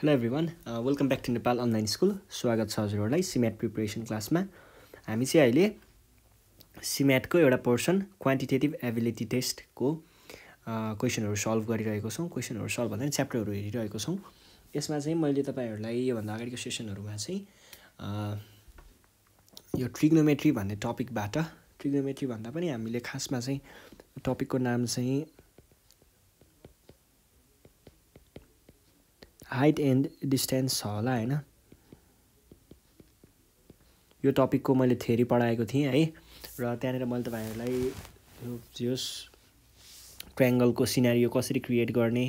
Hello everyone welcome back to Nepal online school स्वागत छ हजुरहरूलाई सिम्याट प्रिपरेसन क्लासमा हामी चाहिँ अहिले सिम्याटको एउटा पोर्सन क्वान्टिटेटिभ एबिलिटी टेस्टको क्वेसनहरू सल्भ गरिरहेको छौँ क्वेसनहरू सल्भ भन्दा च्याप्टरहरू हेरिरहेको छौँ यसमा चाहिँ मैले तपाईँहरूलाई योभन्दा अगाडिको सेसनहरूमा चाहिँ uh, यो ट्रिग्नोमेट्री भन्ने टपिकबाट ट्रिग्नोमेट्री भन्दा पनि हामीले खासमा चाहिँ टपिकको नाम चाहिँ हाइट एन्ड डिस्टेन्स छ होला होइन यो टपिकको मैले थ्योरी पढाएको थिएँ है र त्यहाँनिर मैले तपाईँहरूलाई यो ट्रेङ्गलको सिनारी कसरी क्रिएट गर्ने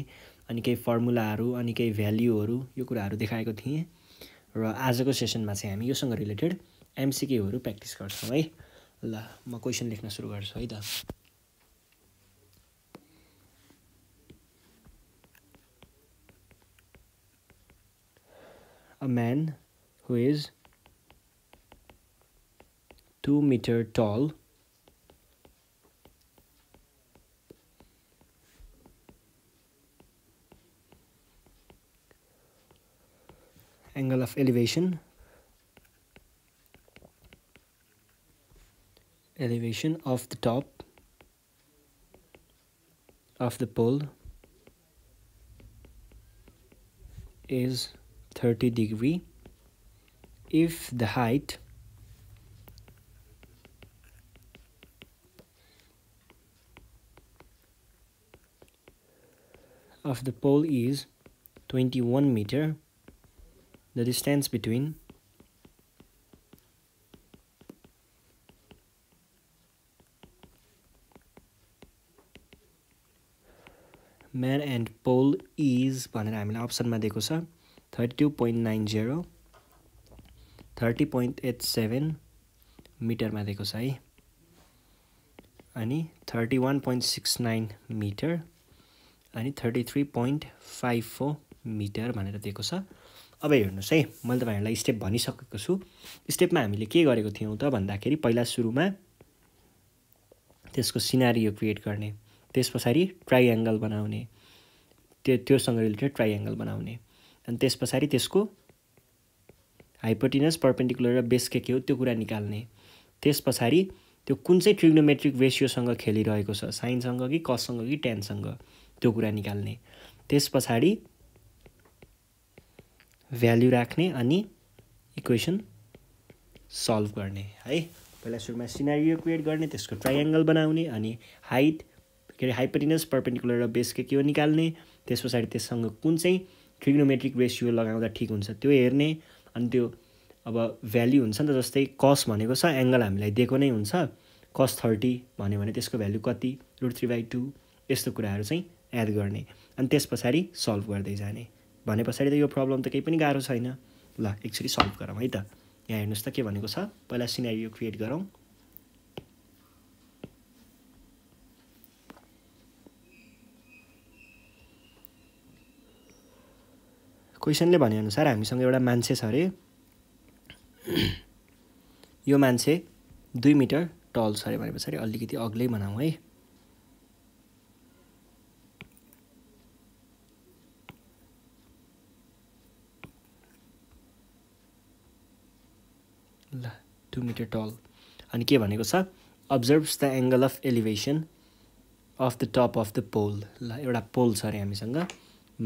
अनि केही फर्मुलाहरू अनि केही भ्याल्युहरू यो कुराहरू देखाएको थिएँ र आजको सेसनमा चाहिँ हामी योसँग रिलेटेड एमसिकेहरू प्र्याक्टिस गर्छौँ है ल म क्वेसन लेख्न सुरु गर्छु है त a man who is 2 meter tall angle of elevation elevation of the top of the pole is 30 degree if the height of the pole is 21 meter the distance between man and pole is भनेर हामीले अप्सनमा 32.90 30.87 मिटरमा दिएको छ है अनि 31.69 metre अनि 33.54 metre भनेर दिएको छ अब हेर्नुहोस् है मैले तपाईँहरूलाई स्टेप भनिसकेको छु स्टेपमा हामीले के गरेको थियौँ त भन्दाखेरि पहिला सुरुमा त्यसको सिनारियो क्रिएट गर्ने त्यस पछाडि ट्राइएङ्गल बनाउने त्यो त्योसँग रिलेटेड ट्राइएङ्गल बनाउने अनि त्यस पछाडि त्यसको हाइपोटिनस पर्पेन्डिकुलर र बेस के के हो त्यो कुरा निकाल्ने त्यस पछाडि त्यो कुन चाहिँ ट्रिग्नोमेट्रिक रेसियोसँग खेलिरहेको छ साइनसँग कि कससँग कि टेनसँग त्यो कुरा निकाल्ने त्यस पछाडि भ्याल्यु राख्ने अनि इक्वेसन सल्भ गर्ने है पहिला सुरुमा सिनारियो क्रिएट गर्ने त्यसको ट्राइएङ्गल बनाउने अनि हाइट के अरे हाइपटिनस पर्पेन्डिकुलर र बेस के के हो निकाल्ने त्यस पछाडि त्यससँग कुन चाहिँ ट्रिग्नोमेट्रिक रेसियो लगाउँदा ठिक हुन्छ त्यो हेर्ने अनि त्यो अब भ्याल्यु हुन्छ नि त जस्तै कस भनेको छ एङ्गल हामीलाई दिएको नै हुन्छ कस थर्टी भन्यो भने त्यसको भ्याल्यु कति रुट थ्री बाई टू यस्तो कुराहरू चाहिँ एड गर्ने अनि त्यस पछाडि सल्भ गर्दै जाने भने पछाडि त यो प्रब्लम त केही पनि गाह्रो छैन ल एकचोटि सल्भ गरौँ है त यहाँ हेर्नुहोस् त के भनेको छ पहिला सिनेरियो क्रिएट गरौँ क्वेसनले भनेअनुसार हामीसँग एउटा मान्छे छ अरे यो मान्छे दुई मिटर टल छ अरे भने पछाडि अलिकति अग्लै बनाऊ है ल टु मिटर टल अनि के भनेको छ observes the angle of elevation of the top of the pole ल एउटा पोल छ अरे हामीसँग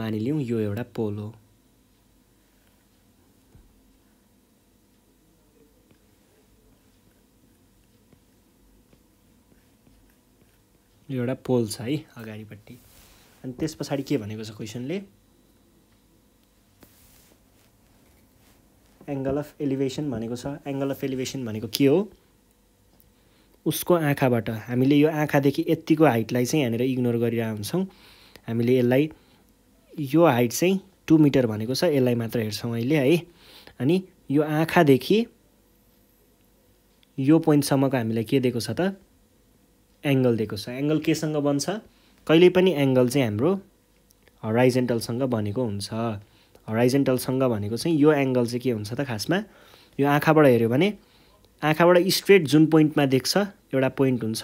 मानिलिउँ यो एउटा पोल हो यो एउटा पोल छ है अगाडिपट्टि अनि त्यस पछाडि के भनेको छ क्वेसनले एङ्गल अफ एलिभेसन भनेको छ एङ्गल अफ एलिभेसन भनेको के हो उसको आँखाबाट हामीले यो आँखादेखि यत्तिको हाइटलाई चाहिँ यहाँनिर इग्नोर गरिरहेको हुन्छौँ हामीले यसलाई यो हाइट चाहिँ टु मिटर भनेको छ यसलाई मात्र हेर्छौँ अहिले है अनि यो आँखादेखि यो पोइन्टसम्मको हामीलाई के दिएको छ त एङ्गल दिएको छ एङ्गल केसँग बन्छ कहिले पनि एङ्गल चाहिँ हाम्रो हराइजेन्टलसँग बनेको हुन्छ हराइजेन्टलसँग भनेको चाहिँ यो एङ्गल चाहिँ के हुन्छ त खासमा यो आँखाबाट हेऱ्यो भने आँखाबाट स्ट्रेट जुन पोइन्टमा देख्छ एउटा पोइन्ट हुन्छ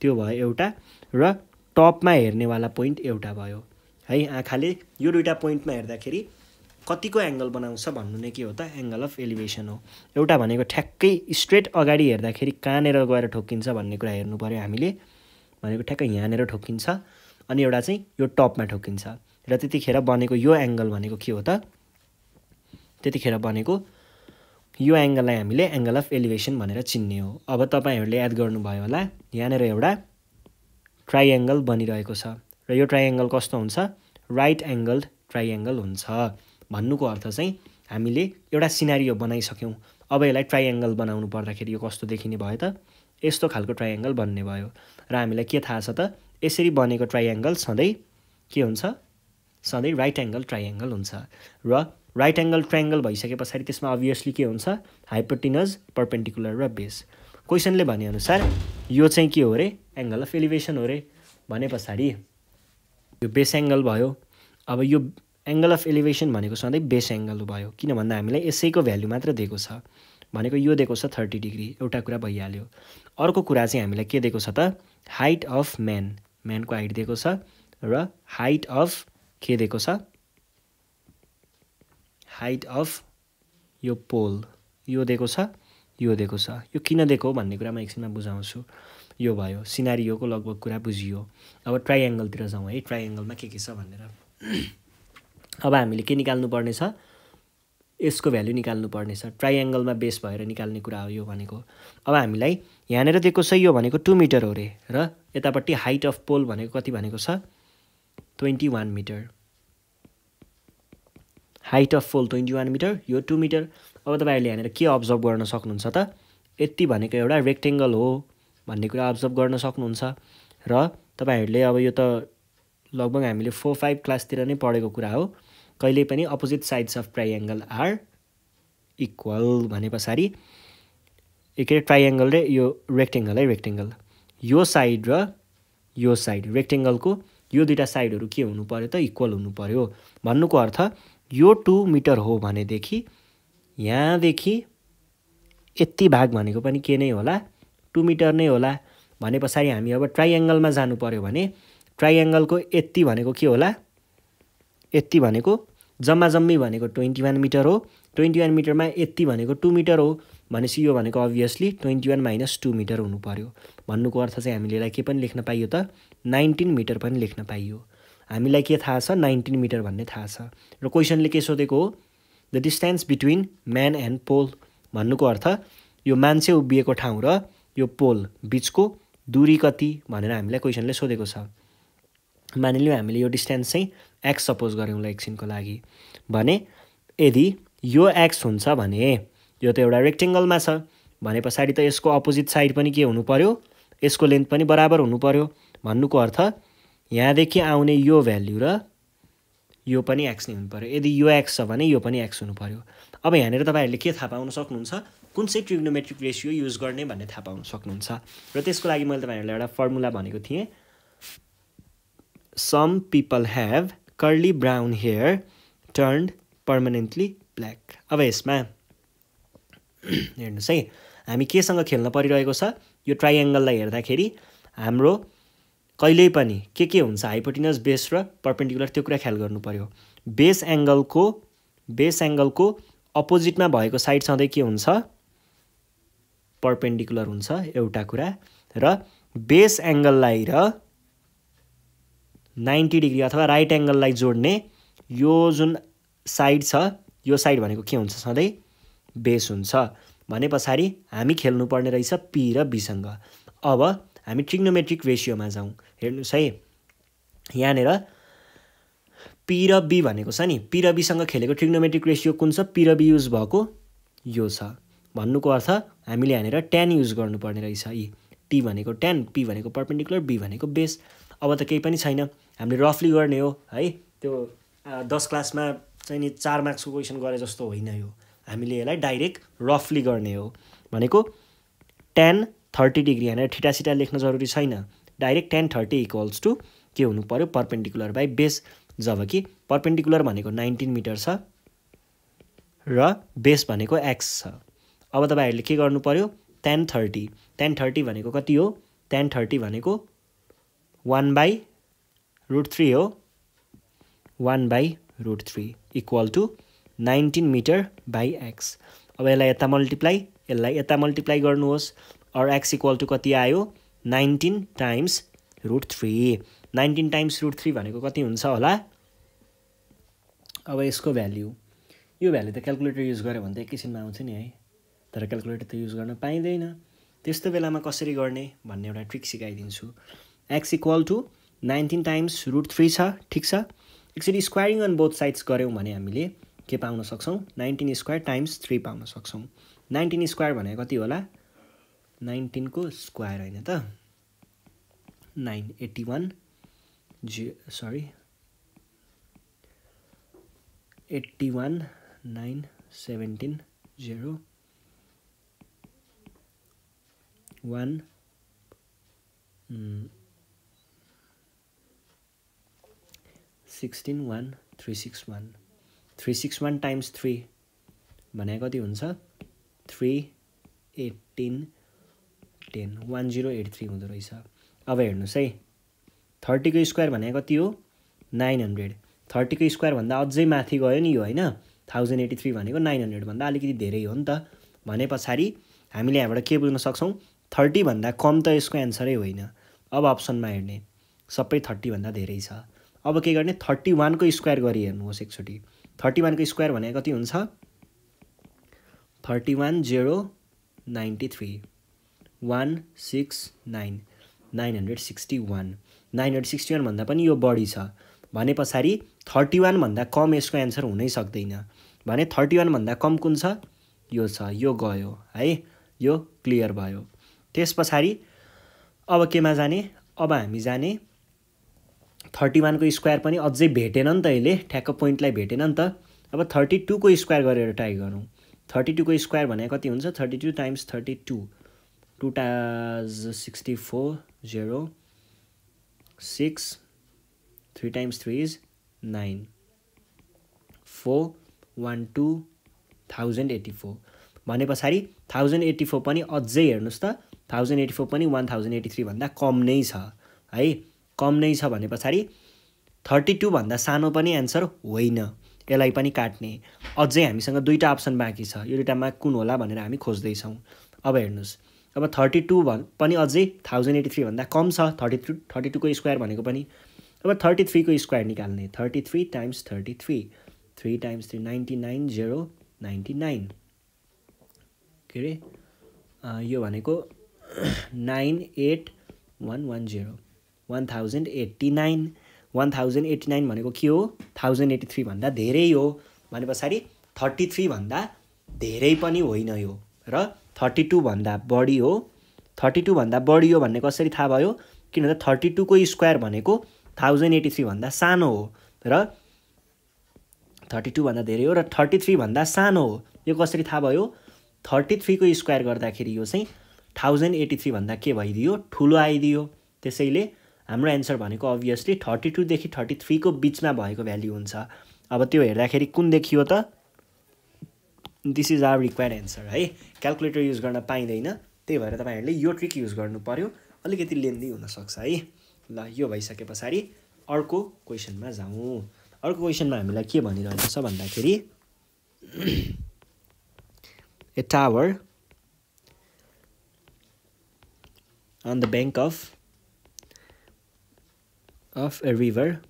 त्यो भयो एउटा र टपमा हेर्नेवाला पोइन्ट एउटा भयो है आँखाले यो दुइटा पोइन्टमा हेर्दाखेरि कतिको एङ्गल बनाउँछ भन्नु नै के हो त एङ्गल अफ एलिभेसन हो एउटा भनेको ठ्याक्कै स्ट्रेट अगाडि हेर्दाखेरि कहाँनिर गएर ठोक्किन्छ भन्ने कुरा हेर्नु पऱ्यो हामीले भनेको ठ्याक्कै यहाँनिर ठोक्किन्छ अनि एउटा चाहिँ यो टपमा ठोक्किन्छ र त्यतिखेर बनेको यो एङ्गल भनेको के हो त त्यतिखेर बनेको यो एङ्गललाई हामीले एङ्गल अफ एलिभेसन भनेर चिन्ने हो अब तपाईँहरूले याद गर्नुभयो होला यहाँनिर एउटा ट्राइएङ्गल बनिरहेको छ र यो ट्राइएङ्गल कस्तो हुन्छ राइट एङ्गल ट्राइएङ्गल हुन्छ भन्नुको अर्थ चाहिँ हामीले एउटा सिनारियो बनाइसक्यौँ अब यसलाई ट्राइएङ्गल बनाउनु पर्दाखेरि यो कस्तो देखिने भयो त यस्तो खालको ट्राइएङ्गल बन्ने भयो र हामीलाई के थाहा छ त यसरी बनेको ट्राइएङ्गल सधैँ के हुन्छ सधैँ राइट एङ्गल ट्राइएङ्गल हुन्छ र राइट एङ्गल ट्राइङ्गल भइसके पछाडि त्यसमा अभियसली के हुन्छ हाइपोटिनज पर्पेन्टिकुलर र बेस क्वेसनले भनेअनुसार यो चाहिँ के हो रे एङ्गल अफ एलिभेसन हो अरे भने पछाडि यो बेस एङ्गल भयो अब यो एङ्गल अफ एलिभेसन भनेको सधैँ बेस एङ्गल भयो किन भन्दा हामीलाई यसैको भ्याल्यु मात्र दिएको छ भनेको यो दिएको छ थर्टी डिग्री एउटा कुरा भइहाल्यो अर्को कुरा चाहिँ हामीलाई के दिएको छ त हाइट अफ म्यान म्यानको हाइट दिएको छ र हाइट अफ के दिएको छ हाइट अफ यो पोल यो दिएको छ यो दिएको छ यो किन दिएको भन्ने कुरा म एकछिनमा बुझाउँछु यो भयो सिनारियोको लगभग कुरा बुझियो अब एङ्गलतिर जाउँ है एङ्गलमा के के छ भनेर अब हामीले के निकाल्नु निकाल्नुपर्नेछ यसको भ्याल्यु निकाल्नुपर्नेछ ट्राइएङ्गलमा बेस भएर निकाल्ने कुरा हो यो भनेको अब हामीलाई यहाँनिर दिएको छ यो भनेको टु मिटर हो अरे र यतापट्टि हाइट अफ पोल भनेको कति भनेको छ twenty one metre height of pole twenty one metre यो टु मिटर अब तपाईँहरूले यहाँनिर के अब्जर्भ गर्न सक्नुहुन्छ त यति भनेको एउटा रेक्टेङ्गल हो भन्ने कुरा अब्जर्भ गर्न सक्नुहुन्छ र तपाईँहरूले अब यो त लगभग हामीले फोर फाइभ क्लासतिर नै पढेको कुरा हो कहिले पनि opposite sides of triangle are equal भने पछाडि के अरे ट्राइएङ्गल र यो रेक्टेङ्गल है रेक्टेङ्गल यो साइड र यो साइड रेक्टेङ्गलको यो दुइटा साइडहरू के हुनु पऱ्यो त इक्वल हुनु पऱ्यो भन्नुको अर्थ यो टु मिटर हो भनेदेखि यहाँदेखि यति भाग भनेको पनि के नै होला टु मिटर नै होला भने पछाडि हामी अब ट्राइएङ्गलमा जानु पऱ्यो भने ट्राइएङ्गलको यति भनेको के होला यति भनेको जम्मा जम्मी भनेको ट्वेन्टी वान मिटर हो ट्वेन्टी वान मिटरमा यति भनेको टू मिटर हो भनेपछि यो भनेको obviously twenty one minus two metre हुनु पऱ्यो भन्नुको अर्थ चाहिँ हामीले यसलाई के पनि लेख्न पाइयो त नाइन्टिन मिटर पनि लेख्न पाइयो हामीलाई के थाहा छ नाइन्टिन मिटर भन्ने थाहा छ र क्वेसनले के सोधेको हो the distance between man and pole भन्नुको अर्थ यो मान्छे उभिएको ठाउँ र यो पोल बिचको दुरी कति भनेर हामीलाई क्वेसनले सोधेको छ मानिलिउँ हामीले यो डिस्टेन्स चाहिँ एक्स सपोज गऱ्यौँला एकछिनको लागि भने यदि यो एक्स हुन्छ भने यो त एउटा रेक्टेङ्गलमा छ भने पछाडि त यसको अपोजिट साइड पनि के हुनु पऱ्यो यसको लेन्थ पनि बराबर हुनु पऱ्यो भन्नुको अर्थ यहाँदेखि आउने यो भ्याल्यु र यो पनि एक्स नै हुनु पऱ्यो यदि यो एक्स छ भने यो पनि एक्स हुनु पऱ्यो अब यहाँनिर तपाईँहरूले के थाहा पाउन सक्नुहुन्छ कुन चाहिँ ट्रिग्नोमेट्रिक रेसियो युज गर्ने भन्ने थाहा पाउन सक्नुहुन्छ र त्यसको लागि मैले तपाईँहरूलाई एउटा फर्मुला भनेको थिएँ some people have curly brown hair turned permanently black अब यसमा हेर्नुहोस् है हामी केसँग खेल्न परिरहेको छ यो ट्राइएङ्गललाई हेर्दाखेरि हाम्रो कहिल्यै पनि के के हुन्छ हाइपोटिनस बेस र पर्पेन्डिकुलर त्यो कुरा ख्याल गर्नु पऱ्यो बेस एङ्गलको बेस एङ्गलको अपोजिटमा भएको साइड सधैँ के हुन्छ पर्पेन्डिकुलर हुन्छ एउटा कुरा र बेस एङ्गललाई र नाइन्टी डिग्री अथवा राइट एङ्गललाई जोड्ने यो जुन साइड छ यो साइड भनेको के हुन्छ सधैँ बेस हुन्छ भने पछाडि हामी खेल्नुपर्ने रहेछ पी र बीसँग अब हामी ट्रिग्नोमेट्रिक रेसियोमा जाउँ हेर्नुहोस् है यहाँनिर पी र बी भनेको छ नि पी र बीसँग खेलेको ट्रिग्नोमेट्रिक रेसियो कुन छ पी र बी युज भएको यो छ भन्नुको अर्थ हामीले यहाँनिर टेन युज गर्नुपर्ने रहेछ यी टी भनेको टेन पी भनेको पर्पेन्डिकुलर बी भनेको बेस अब त केही पनि छैन हामीले रफली गर्ने हो है त्यो दस क्लासमा चाहिँ नि चार मार्क्सको क्वेसन गरे जस्तो होइन यो हामीले यसलाई डाइरेक्ट रफली गर्ने हो भनेको टेन थर्टी डिग्री होइन ठिटासिटा लेख्न जरुरी छैन direct tan thirty equals to के हुनु पऱ्यो पर्पेन्डिकुलर बाई बेस जब कि पर्पेन्डिकुलर भनेको नाइन्टिन मिटर छ र बेस भनेको एक्स छ अब तपाईँहरूले के गर्नु पऱ्यो टेन थर्टी टेन थर्टी भनेको कति हो टेन थर्टी भनेको वान बाई रुट थ्री हो one by root three equal to nineteen metre by x अब यसलाई यता मल्टिप्लाई यसलाई यता मल्टिप्लाई गर्नुहोस् अरू एक्स इक्वल टु कति आयो nineteen times root three nineteen times root three भनेको कति हुन्छ होला अब यसको भ्याल्यु यो भ्याल्यु त क्यालकुलेटर युज गऱ्यो भने त एकैछिनमा आउँछ नि है तर क्यालकुलेटर त युज गर्न पाइँदैन त्यस्तो बेलामा कसरी गर्ने भन्ने एउटा ट्रिक सिकाइदिन्छु x equal to nineteen times root three छ ठिक छ actually squaring on both sides गऱ्यौँ भने हामीले के पाउन सक्छौँ नाइन्टिन स्क्वायर टाइम्स थ्री पाउन सक्छौँ नाइन्टिन स्क्वायर भने कति होला नाइन्टिनको स्क्वायर होइन त नाइन एट्टी वान जि सरी eighty one nine seventeen zero one sixteen one three six one three six one times three भने कति हुन्छ three eighteen ten one zero eight three हुँदो रहेछ अब हेर्नुहोस् है थर्टीको स्क्वायर भने कति हो नाइन हन्ड्रेड थर्टीको स्क्वायरभन्दा अझै माथि गयो नि यो होइन थाउजन्ड एट्टी थ्री भनेको नाइन हन्ड्रेडभन्दा अलिकति धेरै हो नि त भने पछाडि हामीले यहाँबाट के बुझ्न सक्छौँ थर्टीभन्दा कम त यसको एन्सरै होइन अब अप्सनमा हेर्ने सबै थर्टीभन्दा धेरै छ अब के गर्ने थर्टी वानको स्क्वायर गरी हेर्नुहोस् एकचोटि थर्टी वानको स्क्वायर भने कति हुन्छ thirty one zero ninety three one six nine nine hundred sixty one nine hundred sixty वानभन्दा पनि यो बढी छ भने पछाडि थर्टी वानभन्दा कम यसको एन्सर हुनै सक्दैन भने थर्टी वानभन्दा कम कुन छ यो छ यो गयो है यो क्लियर भयो त्यस पछाडि अब केमा जाने अब हामी जाने थर्टी वानको स्क्वायर पनि अझै भेटेन नि त यसले ठ्याक्क पोइन्टलाई भेटेन नि त अब थर्टी टूको स्क्वायर गरेर ट्राई गरौँ थर्टी टूको स्क्वायर भने कति हुन्छ thirty two times thirty two two टाज sixty four zero six three times three is nine four one two thousand eighty four भने पछाडि थाउजन्ड एट्टी फोर पनि अझै हेर्नुहोस् त थाउजन्ड एट्टी फोर पनि वान थाउजन्ड एट्टी थ्रीभन्दा कम नै छ है कम नै छ भने पछाडि थर्टी टूभन्दा सानो पनि एन्सर होइन यसलाई पनि काट्ने अझै हामीसँग दुईवटा अप्सन बाँकी छ यो दुइटामा कुन होला भनेर हामी खोज्दैछौँ अब हेर्नुहोस् अब थर्टी टू भन् पनि अझै थाउजन्ड एटी थ्रीभन्दा कम छ थर्टी टू थर्टी टूको स्क्वायर भनेको पनि अब थर्टी थ्रीको स्क्वायर निकाल्ने thirty three times thirty three three times three ninety nine zero ninety nine के अरे यो भनेको nine eight one one zero one thousand eighty nine one thousand eighty nine भनेको के हो थाउजन्ड एट्टी थ्रीभन्दा धेरै हो भने पछाडि थर्टी थ्रीभन्दा धेरै पनि होइन यो र थर्टी टूभन्दा बढी हो थर्टी टूभन्दा बढी हो भन्ने कसरी थाहा भयो किन थर्टी टूको स्क्वायर भनेको थाउजन्ड एट्टी थ्रीभन्दा सानो हो र थर्टी टूभन्दा धेरै हो र थर्टी थ्रीभन्दा सानो हो यो कसरी थाहा भयो थर्टी थ्रीको स्क्वायर गर्दाखेरि यो चाहिँ थाउजन्ड एट्टी थ्रीभन्दा के भइदियो ठुलो आइदियो त्यसैले हाम्रो एन्सर भनेको अभियसली थर्टी टूदेखि थर्टी थ्रीको बिचमा भएको भ्याल्यु हुन्छ अब त्यो हेर्दाखेरि कुन देखियो त this is our required answer है क्यालकुलेटर युज गर्न पाइँदैन त्यही भएर तपाईँहरूले यो ट्रिक युज गर्नु पऱ्यो अलिकति लेन्दी हुनसक्छ है ल यो भइसके पछाडि अर्को क्वेसनमा जाउँ अर्को क्वेसनमा हामीलाई के भनिरहेको छ भन्दाखेरि a tower on the bank of of a river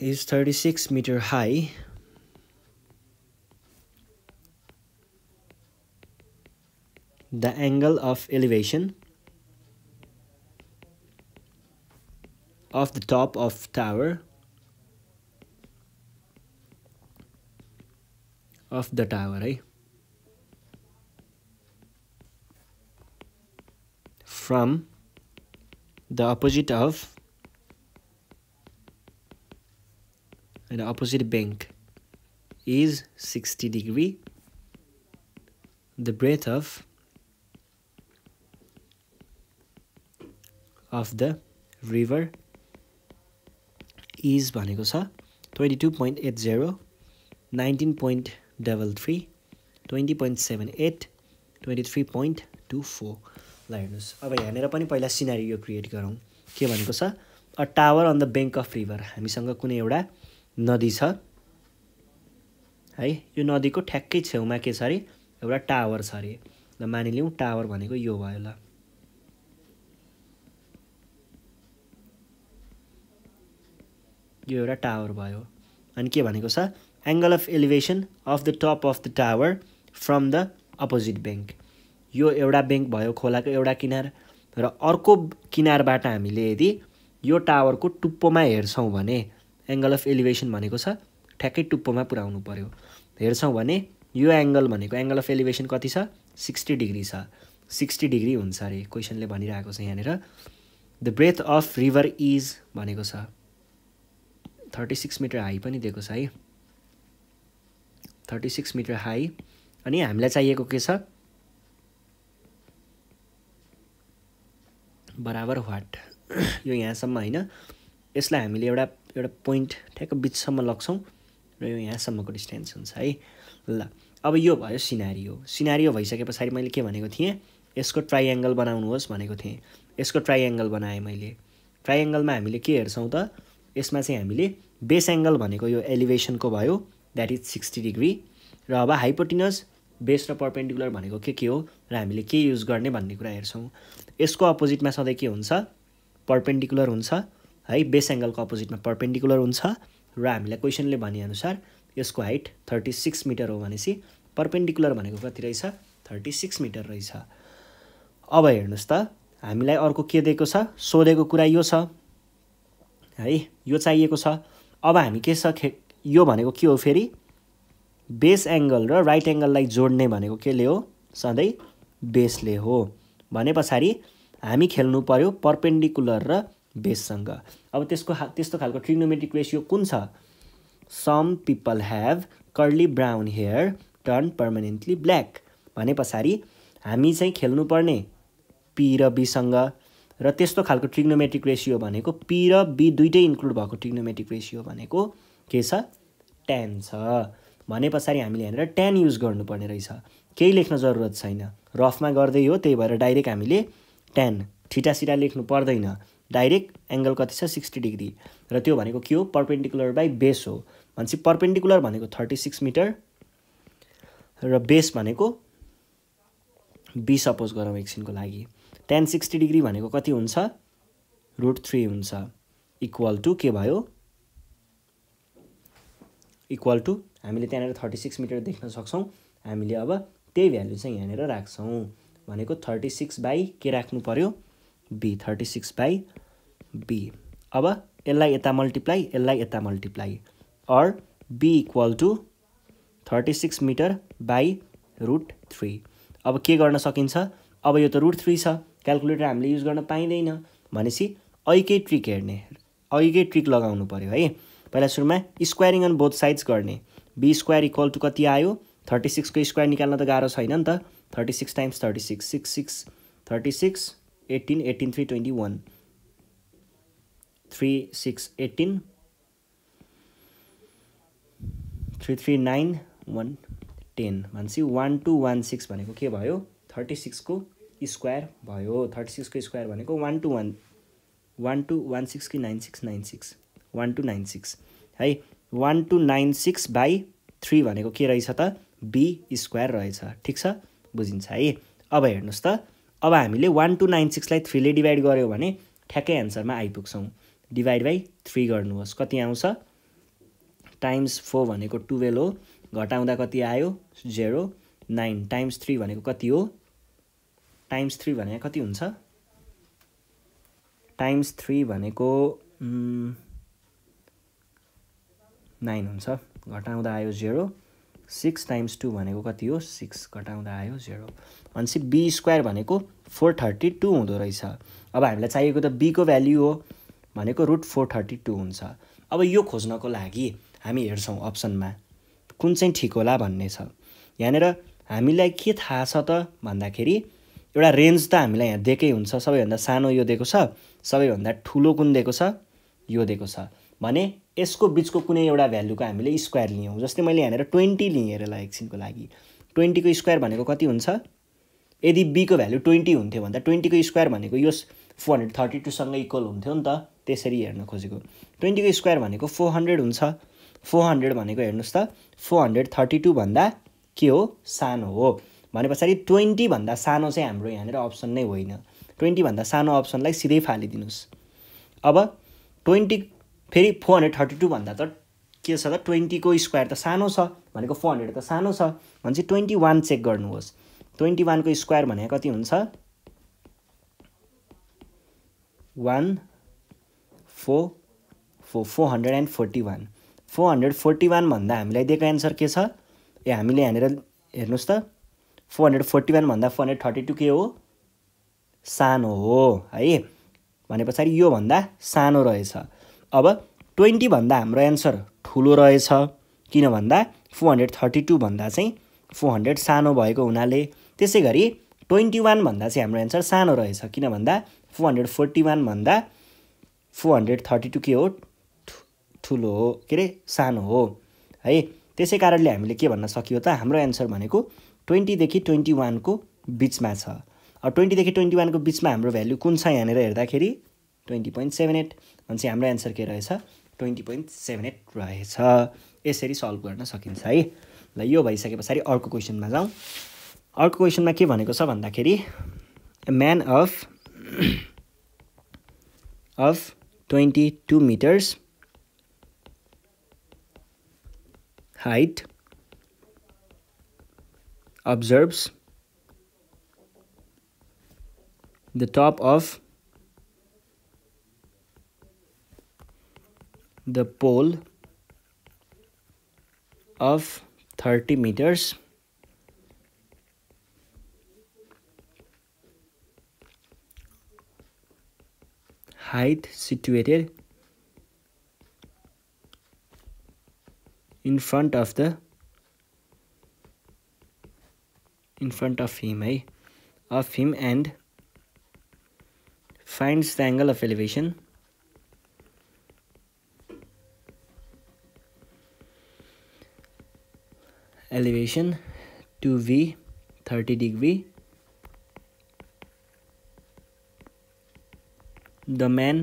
is 36 meter high the angle of elevation of the top of tower of the tower right from the opposite of the opposite bank is 60 degree the breadth of of the river is 22.80 19.33 20.78, 23.24 ल हेर्नुहोस् अब यहाँनिर पनि पहिला scenery यो create गरौँ के भनेको छ a tower on the bank of river हामीसँग कुनै एउटा नदी छ है यो नदीको ठ्याक्कै छेउमा के छ अरे एउटा टावर छ अरे ल मानिलिउँ टावर भनेको यो भयो ल यो एउटा टावर भयो अनि के भनेको छ angle of elevation of the top of the tower from the opposite bank यो एउटा ब्याङ्क भयो खोलाको एउटा किनार र अर्को किनारबाट हामीले यदि यो टावरको टुप्पोमा हेर्छौँ भने एङ्गल अफ एलिभेसन भनेको छ ठ्याक्कै टुप्पोमा पुऱ्याउनु पऱ्यो हेर्छौँ भने यो एङ्गल भनेको एङ्गल अफ एलिभेसन कति छ सिक्सटी डिग्री छ सिक्सटी डिग्री हुन्छ अरे क्वेसनले भनिरहेको छ यहाँनिर the breadth of river is भनेको छ थर्टी सिक्स मिटर हाई पनि दिएको छ है थर्टी सिक्स मिटर हाई अनि हामीलाई चाहिएको के छ बराबर वाट यो यहाँसम्म होइन यसलाई हामीले एउटा एउटा पोइन्ट ठ्याक्क बिचसम्म लग्छौँ र यो यहाँसम्मको डिस्टेन्स हुन्छ है ल अब यो भयो सिनारियो सिनारियो भइसके पछाडि मैले के भनेको थिएँ यसको ट्राइएङ्गल बनाउनुहोस् भनेको थिएँ यसको ट्राइएङ्गल बनाएँ मैले ट्राइएङ्गलमा हामीले के हेर्छौँ त यसमा चाहिँ हामीले बेस एङ्गल भनेको यो एलिभेसनको भयो द्याट इज सिक्सटी डिग्री र अब हाइपोटिनस बेस र पर्पेन्डिकुलर भनेको के के हो र हामीले के युज गर्ने भन्ने कुरा हेर्छौँ यसको अपोजिटमा सधैँ के हुन्छ पर्पेन्डिकुलर हुन्छ है बेस एङ्गलको अपोजिटमा पर्पेन्डिकुलर हुन्छ र हामीलाई क्वेसनले भनेअनुसार यसको हाइट थर्टी सिक्स मिटर हो भनेपछि पर्पेन्डिकुलर भनेको कति रहेछ थर्टी सिक्स मिटर रहेछ अब हेर्नुहोस् त हामीलाई अर्को के दिएको छ सोधेको कुरा यो छ है यो चाहिएको छ अब हामी के छ खे यो भनेको के हो फेरि बेस एङ्गल र राइट एङ्गललाई जोड्ने भनेको केले हो सधैँ बेसले हो भने पछाडि हामी खेल्नु पऱ्यो पर्पेन्डिकुलर र बेससँग अब त्यसको खा त्यस्तो खालको ट्रिग्नोमेट्रिक रेसियो कुन छ some people have curly brown hair turn permanently black भने पछाडि हामी चाहिँ खेल्नुपर्ने पी र बीसँग र त्यस्तो खालको ट्रिग्नोमेट्रिक रेसियो भनेको पी र बी दुइटै इन्क्लुड भएको ट्रिग्नोमेट्रिक रेसियो भनेको के छ टेन छ भने पछाडि हामीले यहाँनिर ट्यान युज गर्नुपर्ने रहेछ केही लेख्न जरुरत छैन रफमा गर्दै हो त्यही भएर डाइरेक्ट हामीले ट्यान ठिटासिटा लेख्नु पर्दैन डाइरेक्ट एङ्गल कति छ सिक्सटी डिग्री र त्यो भनेको के हो पर्पेन्डिकुलर बाई बेस हो भनेपछि पर्पेन्डिकुलर भनेको थर्टी सिक्स मिटर र बेस भनेको बी सपोज गरौँ एकछिनको लागि टेन सिक्सटी डिग्री भनेको कति हुन्छ रुट थ्री हुन्छ इक्वल टु के भयो इक्वल टु हामीले त्यहाँनिर थर्टी सिक्स मिटर देख्न सक्छौँ हामीले अब त्यही भ्यालु चाहिँ यहाँनिर राख्छौँ भनेको थर्टी सिक्स बाई के राख्नु पऱ्यो B thirty six by B अब यसलाई यता मल्टिप्लाई यसलाई यता multiply or B equal to thirty six metre by root three अब के गर्न सकिन्छ अब यो त रुट थ्री छ क्यालकुलेटर हामीले युज गर्न पाइँदैन भनेपछि ऐकै ट्रिक हेर्ने अहिकै ट्रिक लगाउनु पऱ्यो है पहिला सुरुमा स्क्वायरिङ अन बोथ साइड्स गर्ने बी स्क्वायर इक्वल टु कति आयो थर्टी सिक्सको स्क्वायर निकाल्न त गाह्रो छैन नि त thirty six times thirty six six six thirty six eighteen eighteen three twenty one three six eighteen three three nine one ten भनेपछि वान टू वान सिक्स भनेको के भयो थर्टी सिक्सको स्क्वायर भयो थर्टी सिक्सको स्क्वायर भनेको one two one one two one six कि nine six nine six one two nine six है one two nine six by three भनेको के रहेछ त बी स्क्वायर रहेछ ठिक छ बुझिन्छ है अब हेर्नुहोस् त अब हामीले वान टू नाइन सिक्सलाई थ्रीले डिभाइड गऱ्यौँ भने ठ्याक्कै एन्सरमा आइपुग्छौँ डिभाइड बाई थ्री गर्नुहोस् कति आउँछ टाइम्स फोर भनेको टुवेल्भ हो घटाउँदा कति आयो जेरो नाइन टाइम्स थ्री भनेको कति हो टाइम्स थ्री भने कति हुन्छ टाइम्स थ्री भनेको नाइन हुन्छ घटाउँदा आयो जेरो सिक्स टाइम्स टू भनेको कति हो सिक्स घटाउँदा आयो जेरो भनेपछि बी स्क्वायर भनेको फोर थर्टी टू हुँदो रहेछ अब हामीलाई चाहिएको त बीको भ्याल्यु हो भनेको रुट फोर थर्टी टू हुन्छ अब यो खोज्नको लागि हामी हेर्छौँ अप्सनमा कुन चाहिँ ठिक होला भन्ने छ यहाँनिर हामीलाई के थाहा छ त भन्दाखेरि एउटा रेन्ज त हामीलाई यहाँ दिएकै हुन्छ सबैभन्दा सानो यो दिएको छ सबैभन्दा ठुलो कुन दिएको छ यो दिएको छ भने यसको बिचको कुनै एउटा भ्यालुको हामीले स्क्वायर लियौँ जस्तै मैले यहाँनिर ट्वेन्टी लिएँ ल एकछिनको लागि ट्वेन्टीको स्क्वायर भनेको कति हुन्छ यदि बीको भ्यालु ट्वेन्टी हुन्थ्यो भन्दा ट्वेन्टीको स्क्वायर भनेको यो फोर हन्ड्रेड थर्टी टूसँग इक्वल हुन्थ्यो नि त त्यसरी हेर्न खोजेको ट्वेन्टीको स्क्वायर भनेको फोर हन्ड्रेड हुन्छ फोर हन्ड्रेड भनेको हेर्नुहोस् त फोर हन्ड्रेड थर्टी टूभन्दा के हो सानो हो भने पछाडि ट्वेन्टीभन्दा सानो चाहिँ हाम्रो यहाँनिर अप्सन नै होइन ट्वेन्टीभन्दा सानो अप्सनलाई सिधै फालिदिनुहोस् अब ट्वेन्टी फेरि फोर हन्ड्रेड थर्टी टूभन्दा त के छ त ट्वेन्टीको स्क्वायर त सानो छ भनेको फोर हन्ड्रेड त सानो छ भने चाहिँ ट्वेन्टी वान चेक गर्नुहोस् ट्वेन्टी वानको स्क्वायर भने कति हुन्छ one four four four hundred and forty one four hundred forty वानभन्दा हामीलाई दिएको एन्सर के छ ए हामीले यहाँनिर हेर्नुहोस् त फोर हन्ड्रेड फोर्टी वानभन्दा फोर हन्ड्रेड थर्टी टू के हो सानो हो है भने पछाडि योभन्दा सानो रहेछ अब ट्वेन्टीभन्दा हाम्रो एन्सर ठुलो रहेछ किन भन्दा फोर हन्ड्रेड थर्टी टूभन्दा चाहिँ फोर हन्ड्रेड सानो भएको हुनाले त्यसै गरी ट्वेन्टी वानभन्दा चाहिँ हाम्रो एन्सर सानो रहेछ किन भन्दा फोर हन्ड्रेड फोर्टी वानभन्दा फोर हन्ड्रेड थर्टी टू के हो ठुलो हो के अरे सानो हो है त्यसै कारणले हामीले के भन्न सकियो त हाम्रो एन्सर भनेको ट्वेन्टीदेखि ट्वेन्टी वानको बिचमा छ अब ट्वेन्टीदेखि ट्वेन्टी वानको बिचमा हाम्रो भ्याल्यु कुन छ यहाँनिर हेर्दाखेरि ट्वेन्टी पोइन्ट सेभेन एट भनेपछि हाम्रो एन्सर के रहेछ ट्वेन्टी पोइन्ट सेभेन एट रहेछ यसरी सल्भ गर्न सकिन्छ है ल यो भइसके पछाडि अर्को क्वेसनमा जाउँ अर्को क्वेसनमा के भनेको छ भन्दाखेरि a man of of twenty two metres height observes the top of the pole of 30 meters height situated in front of the in front of him eh? of him and finds the angle of elevation elevation 2v 30 degree the man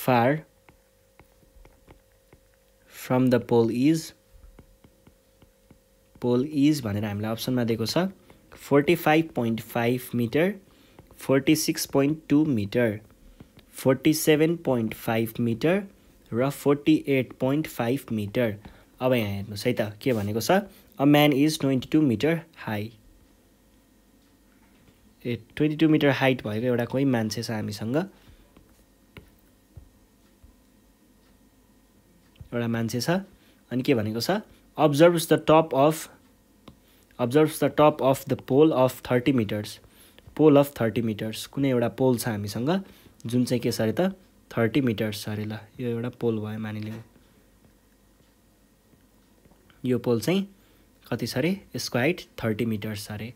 far from the pole is pole is भनेर हामीलाई अप्सनमा दिएको छ forty five point metre forty six point two metre forty seven point five metre र eight point five metre अब यहाँ हेर्नुहोस् है त के भनेको छ a man is twenty two metre high a twenty two metre height भएको एउटा कोही मान्छे छ हामीसँग एउटा मान्छे छ अनि के भनेको छ observes the top of observes the top of the pole of thirty metres pole of thirty metres कुनै एउटा पोल छ हामीसँग जुन चाहिँ के छ अरे त थर्टी मिटर्स छ अरे ल यो एउटा पोल भयो मानिलिउँ यो पोल चाहिँ कति छ अरे यसको हाइट थर्टी मिटर्स छ अरे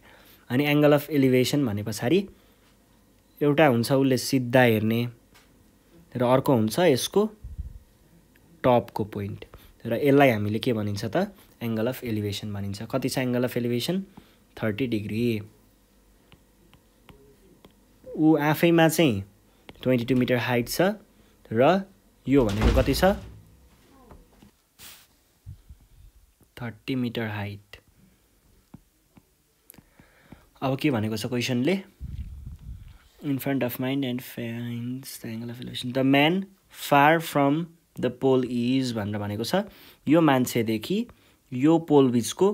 अनि एङ्गल अफ एलिभेसन भने पछाडि एउटा हुन्छ उसले सिधा हेर्ने र अर्को हुन्छ यसको टपको पोइन्ट र यसलाई हामीले के भनिन्छ त एङ्गल अफ एलिभेसन भनिन्छ कति छ angle of elevation thirty degree ऊ आफैमा चाहिँ ट्वेन्टी टू मिटर हाइट छ र यो भनेको कति छ थर्टी मिटर हाइट अब के भनेको छ क्वेसनले in front of mind and finds the angle of elevation the man far from the pole is भनेर भनेको छ यो मान्छेदेखि यो पोल बिचको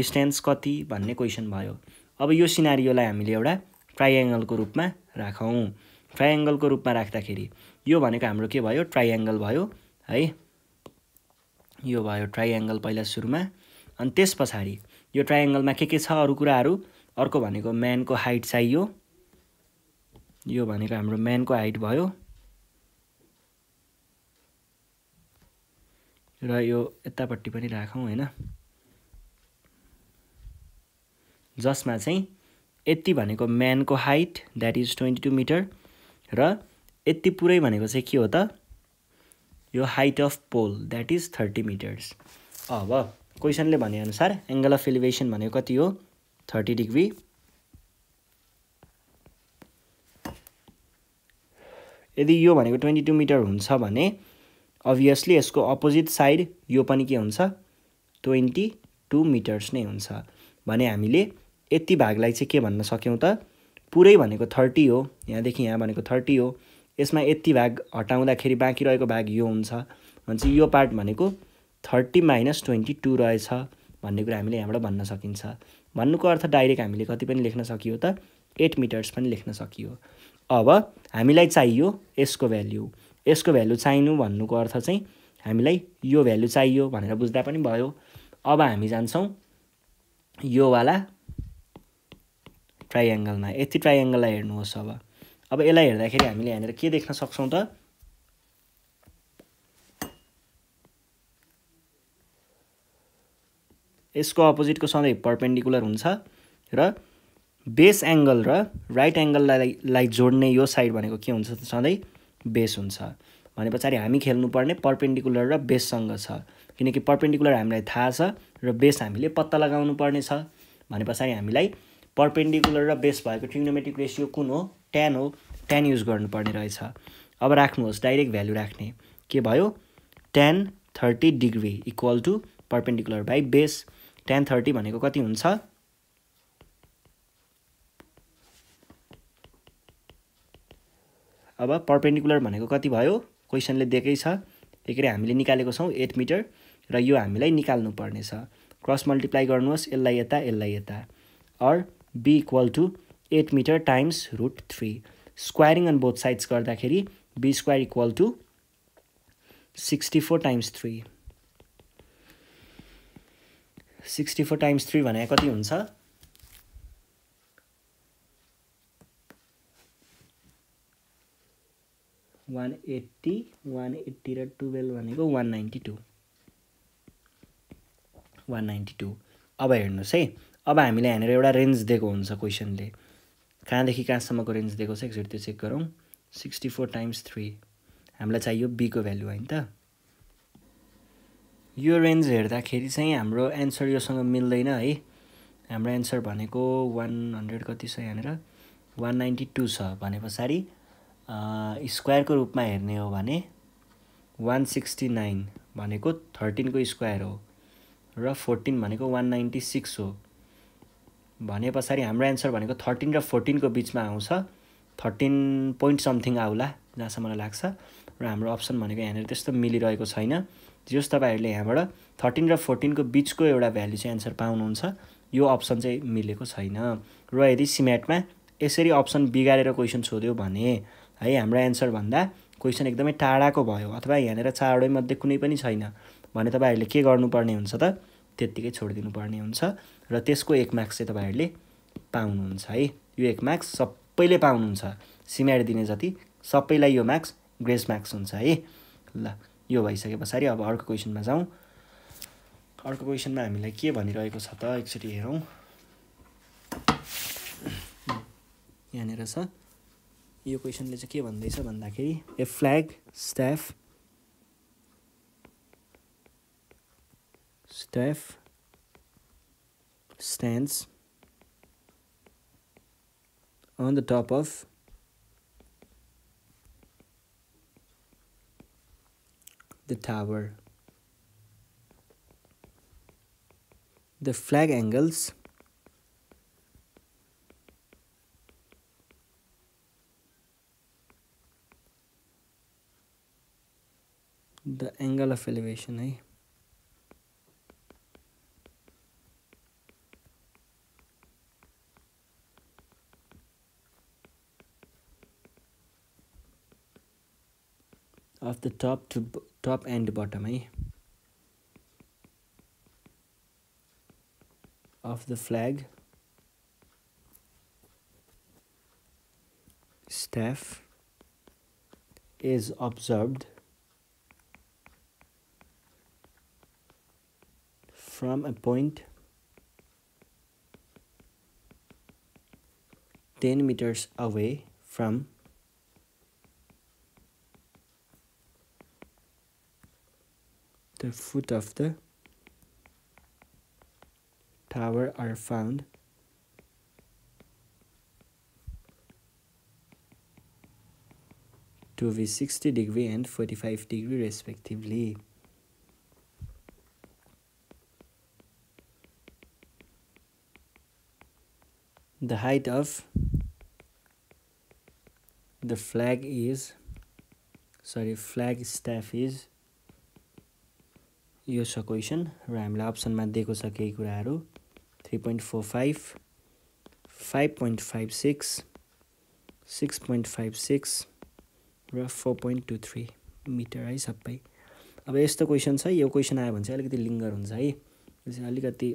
डिस्टेन्स कति भन्ने क्वेसन भयो अब यो सिनारीयोलाई हामीले एउटा ट्राइएङ्गलको रूपमा राखौँ ट्राइएङ्गलको रूपमा राख्दाखेरि यो भनेको हाम्रो के भयो ट्राइएङ्गल भयो है यो भयो ट्राइएङ्गल पहिला सुरुमा अनि त्यस पछाडि यो ट्राइएङ्गलमा के के छ अरू कुराहरू अर्को भनेको म्यानको हाइट चाहियो यो भनेको हाम्रो म्यानको हाइट भयो र यो यतापट्टि पनि राखौँ होइन जसमा चाहिँ यति भनेको म्यानको height that is twenty two metre र यति पुरै भनेको चाहिँ के हो त यो height of pole that is thirty metres अब क्वेसनले भनेअनुसार एङ्गल अफ एलिभेसन भनेको कति हो थर्टी डिग्री यदि यो भनेको ट्वेन्टी टू मिटर हुन्छ भने अभियसली यसको अपोजिट साइड यो पनि के हुन्छ ट्वेन्टी टू मिटर्स नै हुन्छ भने हामीले यति भागलाई चाहिँ के भन्न सक्यौँ त पुरै भनेको थर्टी हो यहाँदेखि यहाँ भनेको थर्टी हो यसमा यति भाग हटाउँदाखेरि बाँकी रहेको भाग यो हुन्छ भनेपछि यो पार्ट भनेको थर्टी माइनस ट्वेन्टी टू रहेछ भन्ने कुरा हामीले यहाँबाट भन्न सकिन्छ भन्नुको अर्थ डाइरेक्ट हामीले कति पनि लेख्न सकियो त एट मिटर्स पनि लेख्न सकियो अब हामीलाई चाहियो यसको भ्याल्यु यसको भ्याल्यु चाहिनु भन्नुको अर्थ चाहिँ हामीलाई यो भ्याल्यु चाहियो भनेर बुझ्दा पनि भयो अब हामी जान्छौँ योवाला ट्राइएङ्गलमा यति ट्राइएङ्गललाई हेर्नुहोस् अब अब यसलाई हेर्दाखेरि हामीले यहाँनिर के देख्न सक्छौँ त यसको अपोजिटको सधैँ पर्पेन्डिकुलर हुन्छ र बेस एङ्गल र राइट एङ्गललाई जोड्ने यो साइड भनेको के हुन्छ सधैँ बेस हुन्छ भने पछाडि हामी खेल्नुपर्ने पर्पेन्डिकुलर र बेससँग छ किनकि पर्पेन्डिकुलर हामीलाई थाहा छ र बेस हामीले पत्ता लगाउनु पर्ने छ भने पछाडि हामीलाई पर्पेन्डिकुलर र बेस भएको ट्रिग्नोमेट्रिक रेसियो कुन हो टेन हो टेन युज गर्नुपर्ने रहेछ अब राख्नुहोस् डाइरेक्ट भ्यालु राख्ने के भयो tan thirty degree equal to perpendicular by base tan thirty भनेको कति हुन्छ अब पर्पेन्डिकुलर भनेको कति भयो क्वेसनले दिएकै छ के अरे हामीले निकालेको छौँ एट मिटर र यो हामीलाई निकाल्नु निकाल्नुपर्नेछ क्रस मल्टिप्लाई गर्नुहोस् यसलाई यता यसलाई यता or B equal to eight metre times root three squaring on both sides गर्दाखेरि B square equal to sixty four times three sixty four times three भने कति हुन्छ वान एट्टी वान एट्टी र टुवेल्भ भनेको one ninety two one ninety two अब हेर्नुहोस् है अब हामीले यहाँनिर एउटा रेन्ज दिएको हुन्छ क्वेसनले कहाँदेखि कहाँसम्मको रेन्ज दिएको छ एकचोटि त्यो चेक गरौँ सिक्सटी फोर टाइम्स थ्री हामीलाई चाहियो बीको भ्यालु होइन त यो रेन्ज हेर्दाखेरि चाहिँ हाम्रो एन्सर योसँग मिल्दैन है हाम्रो एन्सर भनेको वान हन्ड्रेड कति छ यहाँनिर वान नाइन्टी टू छ भने पछाडि स्क्वायरको रूपमा हेर्ने हो भने वान सिक्सटी नाइन भनेको थर्टिनको स्क्वायर हो र फोर्टिन भनेको वान नाइन्टी सिक्स हो भने पछाडि हाम्रो एन्सर भनेको थर्टिन र फोर्टिनको बिचमा आउँछ थर्टिन पोइन्ट समथिङ आउला जहाँसम्म लाग्छ र हाम्रो अप्सन भनेको यहाँनिर त्यस्तो मिलिरहेको छैन जस तपाईँहरूले यहाँबाट थर्टिन र फोर्टिनको बिचको एउटा भ्याल्यु चाहिँ एन्सर पाउनुहुन्छ यो अप्सन चाहिँ मिलेको छैन र यदि सिमेटमा यसरी अप्सन बिगारेर क्वेसन सोध्यो भने है हाम्रो एन्सरभन्दा क्वेसन एकदमै टाढाको भयो अथवा यहाँनिर मध्ये कुनै पनि छैन भने तपाईँहरूले के गर्नुपर्ने हुन्छ त त्यत्तिकै पर्ने हुन्छ र त्यसको एक मार्क्स चाहिँ तपाईँहरूले पाउनुहुन्छ है यो एक मार्क्स सबैले पाउनुहुन्छ सिम्याएर दिने जति सबैलाई यो मार्क्स ग्रेस मार्क्स हुन्छ है ल यो भइसके पछाडि अब अर्को क्वेसनमा जाउँ अर्को क्वेसनमा हामीलाई के भनिरहेको छ त एकचोटि हेरौँ यहाँनिर छ यो क्वेसनले चाहिँ के भन्दैछ भन्दाखेरि a flag staff staff stands on the top of the tower. The flag angles the angle of elevation eh? the top to top and bottom eh? of the flag staff is observed from a point 10 meters away from foot of the tower are found to be 60 degree and 45 degree respectively. The height of the flag is sorry flag staff is यो छ question र हामीलाई अप्सनमा दिएको छ केही कुराहरू three point four five five point five six six point five six र four point two three metre है सबै अब यस्तो क्वेसन छ यो क्वेसन आयो भने चाहिँ अलिकति लिङ्गर हुन्छ है यो चाहिँ अलिकति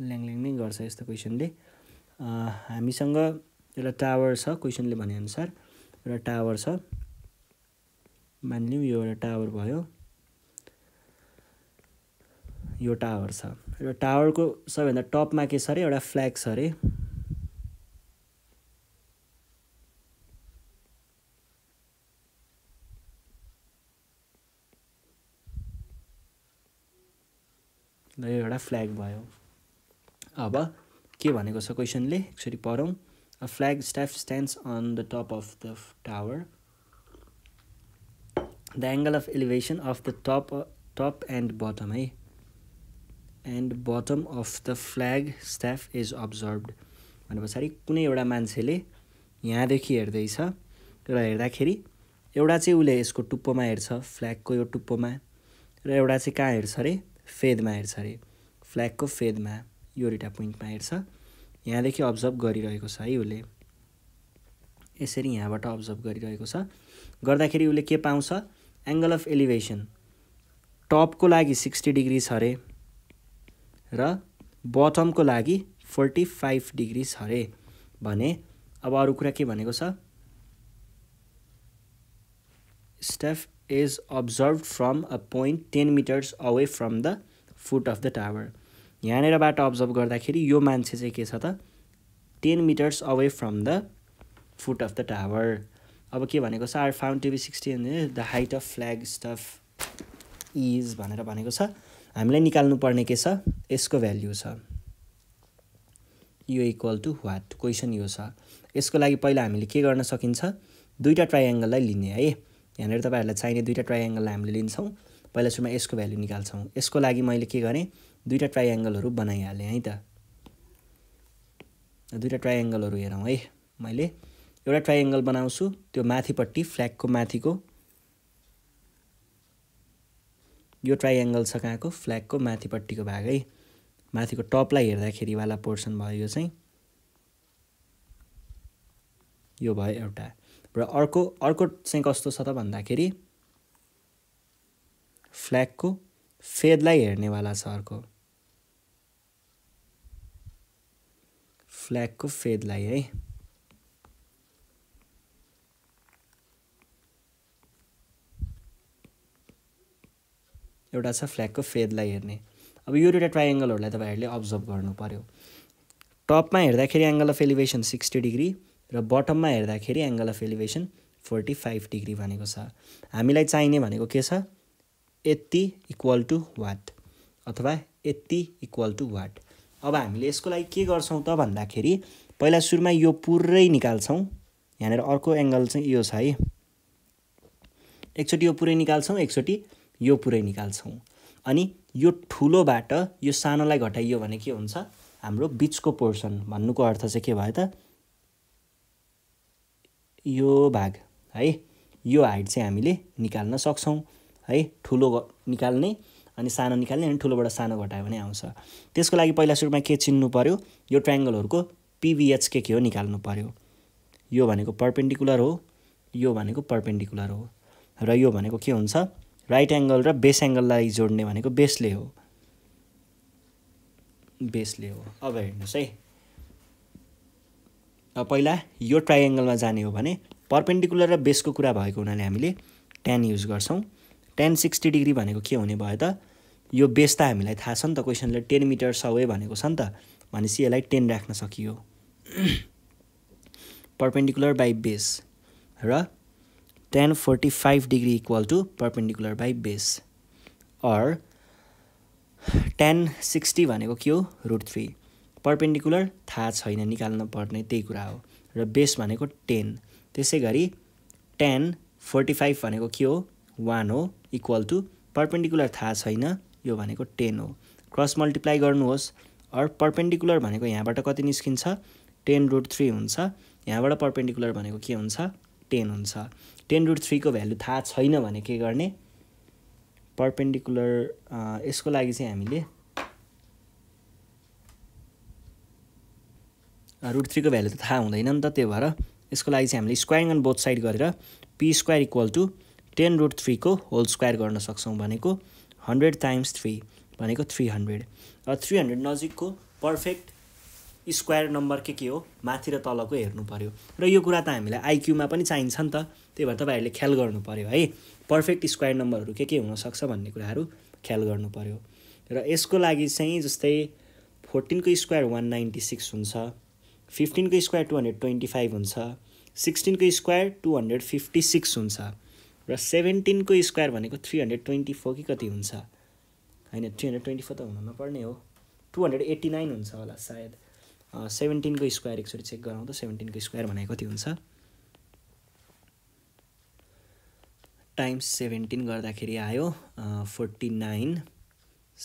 ल्याङल्याङ नै गर्छ यस्तो क्वेसनले हामीसँग एउटा टावर छ क्वेसनले भनेअनुसार एउटा टावर छ मानिलिउँ यो एउटा टावर भयो यो टावर छ र टावरको सबैभन्दा टपमा के छ अरे एउटा फ्ल्याग छ अरे र यो एउटा फ्ल्याग भयो अब के भनेको छ क्वेसनले एकचोटि पढौँ a flag staff stands on the top of the tower the angle of elevation of the top top and bottom है and bottom of the flag staff is observe भने पछाडि कुनै एउटा मान्छेले यहाँदेखि हेर्दैछ र हेर्दाखेरि एउटा चाहिँ उसले यसको टुप्पोमा हेर्छ फ्ल्यागको यो टुप्पोमा र एउटा चाहिँ कहाँ हेर्छ अरे फेदमा हेर्छ अरे फ्ल्यागको फेदमा यो रिटा पोइन्टमा हेर्छ यहाँदेखि अब्जर्भ गरिरहेको छ है उसले यसरी यहाँबाट अब्जर्भ गरिरहेको छ गर्दाखेरि उसले के पाउँछ एङ्गल अफ एलिभेसन टपको लागि सिक्सटी डिग्री छ अरे र बटमको लागि फोर्टी फाइभ डिग्री छ अरे भने अब अरू कुरा के भनेको छ staff is observe from a point ten metres away from the foot of the tower यहाँनिरबाट अब्जर्भ गर्दाखेरि यो मान्छे चाहिँ के छ त ten metres away from the foot of the tower अब के भनेको छ are found TV sixty the height of flag staff is भनेर भनेको छ हामीलाई निकाल्नुपर्ने के छ यसको भ्याल्यु छ यो इक्वल टु वाट क्वेसन यो छ यसको लागि पहिला हामीले के गर्न सकिन्छ दुईवटा ट्राइएङ्गललाई लिने है यहाँनिर तपाईँहरूलाई चाहिने दुईवटा ट्राइएङ्गललाई हामीले लिन्छौँ पहिला सुरुमा यसको भ्याल्यु निकाल्छौँ यसको लागि मैले के गरेँ दुईवटा ट्राइएङ्गलहरू बनाइहालेँ है त दुईवटा ट्राइएङ्गलहरू हेरौँ है मैले एउटा ट्राइएङ्गल बनाउँछु त्यो माथिपट्टि फ्ल्यागको माथिको यो ट्राइएङ्गल छ कहाँको फ्ल्यागको माथिपट्टिको भाग है माथिको टपलाई हेर्दाखेरिवाला पोर्सन भयो यो चाहिँ यो भयो एउटा र अर्को अर्को चाहिँ कस्तो छ त भन्दाखेरि फ्ल्यागको फेदलाई हेर्नेवाला छ अर्को फ्ल्यागको फेदलाई है एउटा छ फ्ल्यागको फेदलाई हेर्ने अब यो दुइटा ट्राइएङ्गलहरूलाई तपाईँहरूले अब्जर्भ गर्नु पऱ्यो टपमा हेर्दाखेरि angle of elevation sixty degree र बटममा हेर्दाखेरि angle of elevation forty five degree भनेको छ हामीलाई चाहिने भनेको के छ यति इक्वल टु वाट अथवा यति इक्वल टु वाट अब हामीले यसको लागि के गर्छौँ त भन्दाखेरि पहिला सुरुमा यो पुरै निकाल्छौँ यहाँनिर अर्को एङ्गल चाहिँ यो छ है एकचोटि यो पुरै निकाल्छौँ एकचोटि यो पुरै निकाल्छौँ अनि यो ठुलोबाट यो सानोलाई घटाइयो भने के हुन्छ हाम्रो बिचको पोर्सन भन्नुको अर्थ चाहिँ के भयो त यो भाग है यो हाइट चाहिँ हामीले निकाल्न सक्छौँ है ठुलो निकाल्ने अनि सानो निकाल्ने अनि ठुलोबाट सानो घटायो भने आउँछ त्यसको लागि पहिला सुरुमा के चिन्नु पऱ्यो यो ट्राइङ्गलहरूको पिभिएच के के हो निकाल्नु पऱ्यो यो भनेको पर्पेन्डिकुलर हो यो भनेको पर्पेन्डिकुलर हो र यो भनेको के हुन्छ राइट एङ्गल र बेस एङ्गललाई जोड्ने भनेको बेसले हो बेसले हो अब हेर्नुहोस् है अब पहिला यो ट्राइएङ्गलमा जाने हो भने पर्पेन्डिकुलर र बेसको कुरा भएको हुनाले हामीले टेन युज गर्छौँ टेन सिक्सटी डिग्री भनेको के हुने भयो त यो बेस त हामीलाई थाहा छ नि त क्वेसनले टेन मिटर सवे भनेको छ नि त भनेपछि यसलाई टेन राख्न सकियो पर्पेन्डिकुलर बाई बेस र tan forty five degree equal to perpendicular by base or tan sixty भनेको के हो रुट थ्री पर्पेन्डिकुलर थाहा छैन निकाल्न पर्ने त्यही कुरा हो र बेस भनेको टेन त्यसै गरी टेन फोर्टी फाइभ भनेको के हो वान हो इक्वल टु पर्पेन्डिकुलर थाहा छैन यो भनेको टेन हो क्रस मल्टिप्लाई गर्नुहोस् अर पर्पेन्डिकुलर भनेको यहाँबाट कति निस्किन्छ टेन रुट थ्री हुन्छ यहाँबाट पर्पेन्डिकुलर भनेको के हुन्छ टेन हुन्छ टेन रुट थ्रीको भ्यालु थाहा छैन भने के गर्ने पर्पेन्डिकुलर यसको लागि चाहिँ हामीले रुट थ्रीको भ्यालु त थाहा हुँदैन नि त त्यो भएर यसको लागि चाहिँ हामीले स्क्वायरिङ अन बोथ साइड गरेर P square equal to ten root थ्रीको होल स्क्वायर गर्न सक्छौँ भनेको हन्ड्रेड टाइम्स थ्री भनेको थ्री हन्ड्रेड र थ्री हन्ड्रेड नजिकको पर्फेक्ट स्क्वायर नम्बर के के हो माथि र तलको हेर्नु पऱ्यो र यो कुरा त हामीलाई आइक्यूमा पनि चाहिन्छ नि त त्यही भएर तपाईँहरूले ख्याल गर्नु पऱ्यो है पर्फेक्ट स्क्वायर नम्बरहरू के के हुनसक्छ भन्ने कुराहरू ख्याल गर्नु पऱ्यो र यसको लागि चाहिँ जस्तै फोर्टिनको स्क्वायर वान नाइन्टी सिक्स हुन्छ फिफ्टिनको square two hundred twenty five हुन्छ सिक्सटिनको square two hundred fifty six हुन्छ र सेभेन्टिनको स्क्वायर भनेको थ्री हन्ड्रेड ट्वेन्टी फोर कि कति हुन्छ होइन थ्री हन्ड्रेड ट्वेन्टी फोर त हुन नपर्ने हो टू हन्ड्रेड एट्टी नाइन हुन्छ होला सायद सेभेन्टिनको स्क्वायर एकचोटि चेक गराउँ त सेभेन्टिनको स्क्वायर भनेको कति हुन्छ टाइम्स सेभेन्टिन गर्दाखेरि आयो forty nine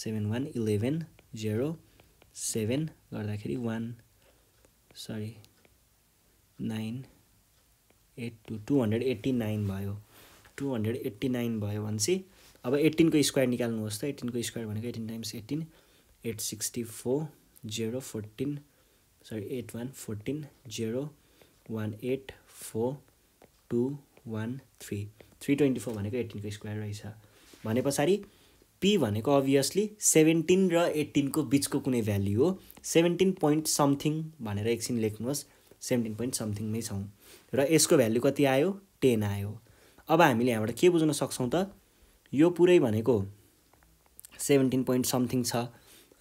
seven one eleven zero seven गर्दाखेरि one sorry nine eight two two hundred eighty nine भयो टू हन्ड्रेड एट्टी नाइन भयो भनेपछि अब एट्टिनको स्क्वायर निकाल्नुहोस् त एट्टिनको स्क्वायर भनेको eighteen times eighteen eight sixty four zero fourteen sorry eight one fourteen zero one eight four two one three three twenty four भनेको एट्टिनको स्क्वायर रहेछ भने पछाडि पी भनेको अभियसली सेभेन्टिन र एट्टिनको बिचको कुनै भ्याल्यु हो सेभेन्टिन पोइन्ट समथिङ भनेर एकछिन लेख्नुहोस् सेभेन्टिन पोइन्ट समथिङ नै छौँ र यसको भ्याल्यु कति आयो टेन आयो अब हामीले यहाँबाट के बुझ्न सक्छौँ त यो पुरै भनेको सेभेन्टिन पोइन्ट समथिङ छ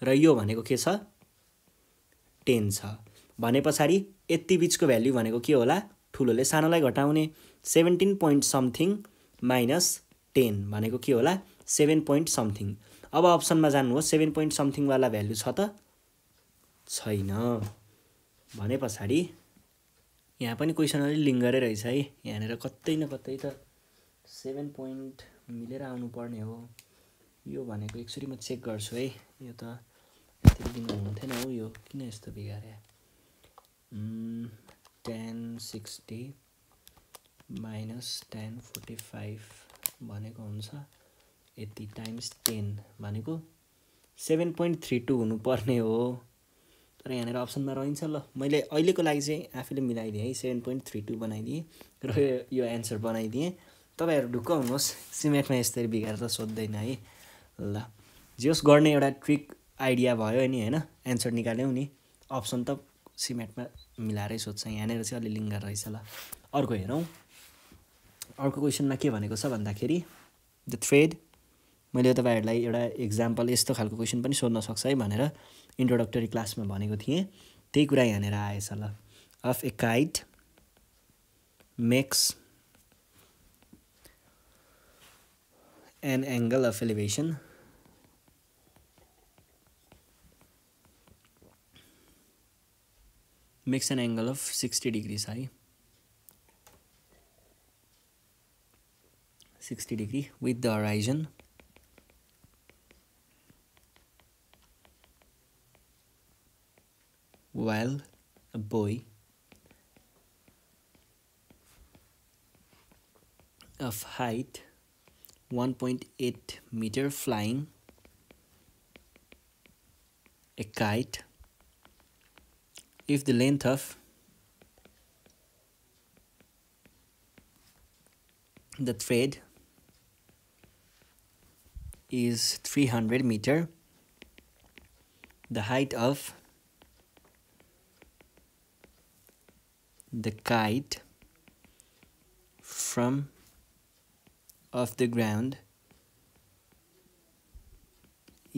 र यो भनेको के छ टेन छ भने पछाडि यति बिचको भ्याल्यु भनेको के होला ठुलोले सानोलाई घटाउने seventeen point something minus ten भनेको के होला सेभेन पोइन्ट समथिङ अब अप्सनमा जानुहोस् सेभेन पोइन्ट समथिङवाला भ्याल्यु छ त छैन भने पछाडि यहाँ पनि क्वेसन अलिक गरेर रहेछ है यहाँनिर कतै न कतै त सेभेन पोइन्ट मिलेर आउनुपर्ने हो यो भनेको एकचोटि म चेक गर्छु है यो त फेरि किन हुन्थेन हौ यो किन यस्तो बिगारे tan sixty minus tan forty five भनेको हुन्छ यति टाइम्स टेन भनेको सेभेन पोइन्ट थ्री टू हुनुपर्ने हो तर यहाँनिर अप्सनमा रहन्छ ल मैले अहिलेको लागि चाहिँ आफैले मिलाइदिएँ है सेभेन पोइन्ट थ्री टू बनाइदिएँ र यो एन्सर बनाइदिएँ तपाईँहरू ढुक्क हुनुहोस् सिमेन्टमा यसरी बिगारेर सोध्दैन है ल होस् गर्ने एउटा ट्रिक आइडिया भयो नि होइन एन्सर निकाल्यौँ नि अप्सन त सिमेन्टमा मिलाएरै सोध्छ यहाँनिर चाहिँ अलि लिङ्गर रहेछ ल अर्को हेरौँ अर्को क्वेसनमा के भनेको छ भन्दाखेरि द थ्रेड मैले तपाईँहरूलाई एउटा इक्जाम्पल यस्तो खालको क्वेसन पनि सोध्न सक्छ है भनेर इन्ट्रोडक्टरी क्लासमा भनेको थिएँ त्यही कुरा यहाँनिर आएछ ल of a kite makes an angle of elevation makes an angle of 60 degrees high 60 degree with the horizon while a boy of height 1.8 meter flying a kite if the length of the thread is 300 meter the height of the kite from of the ground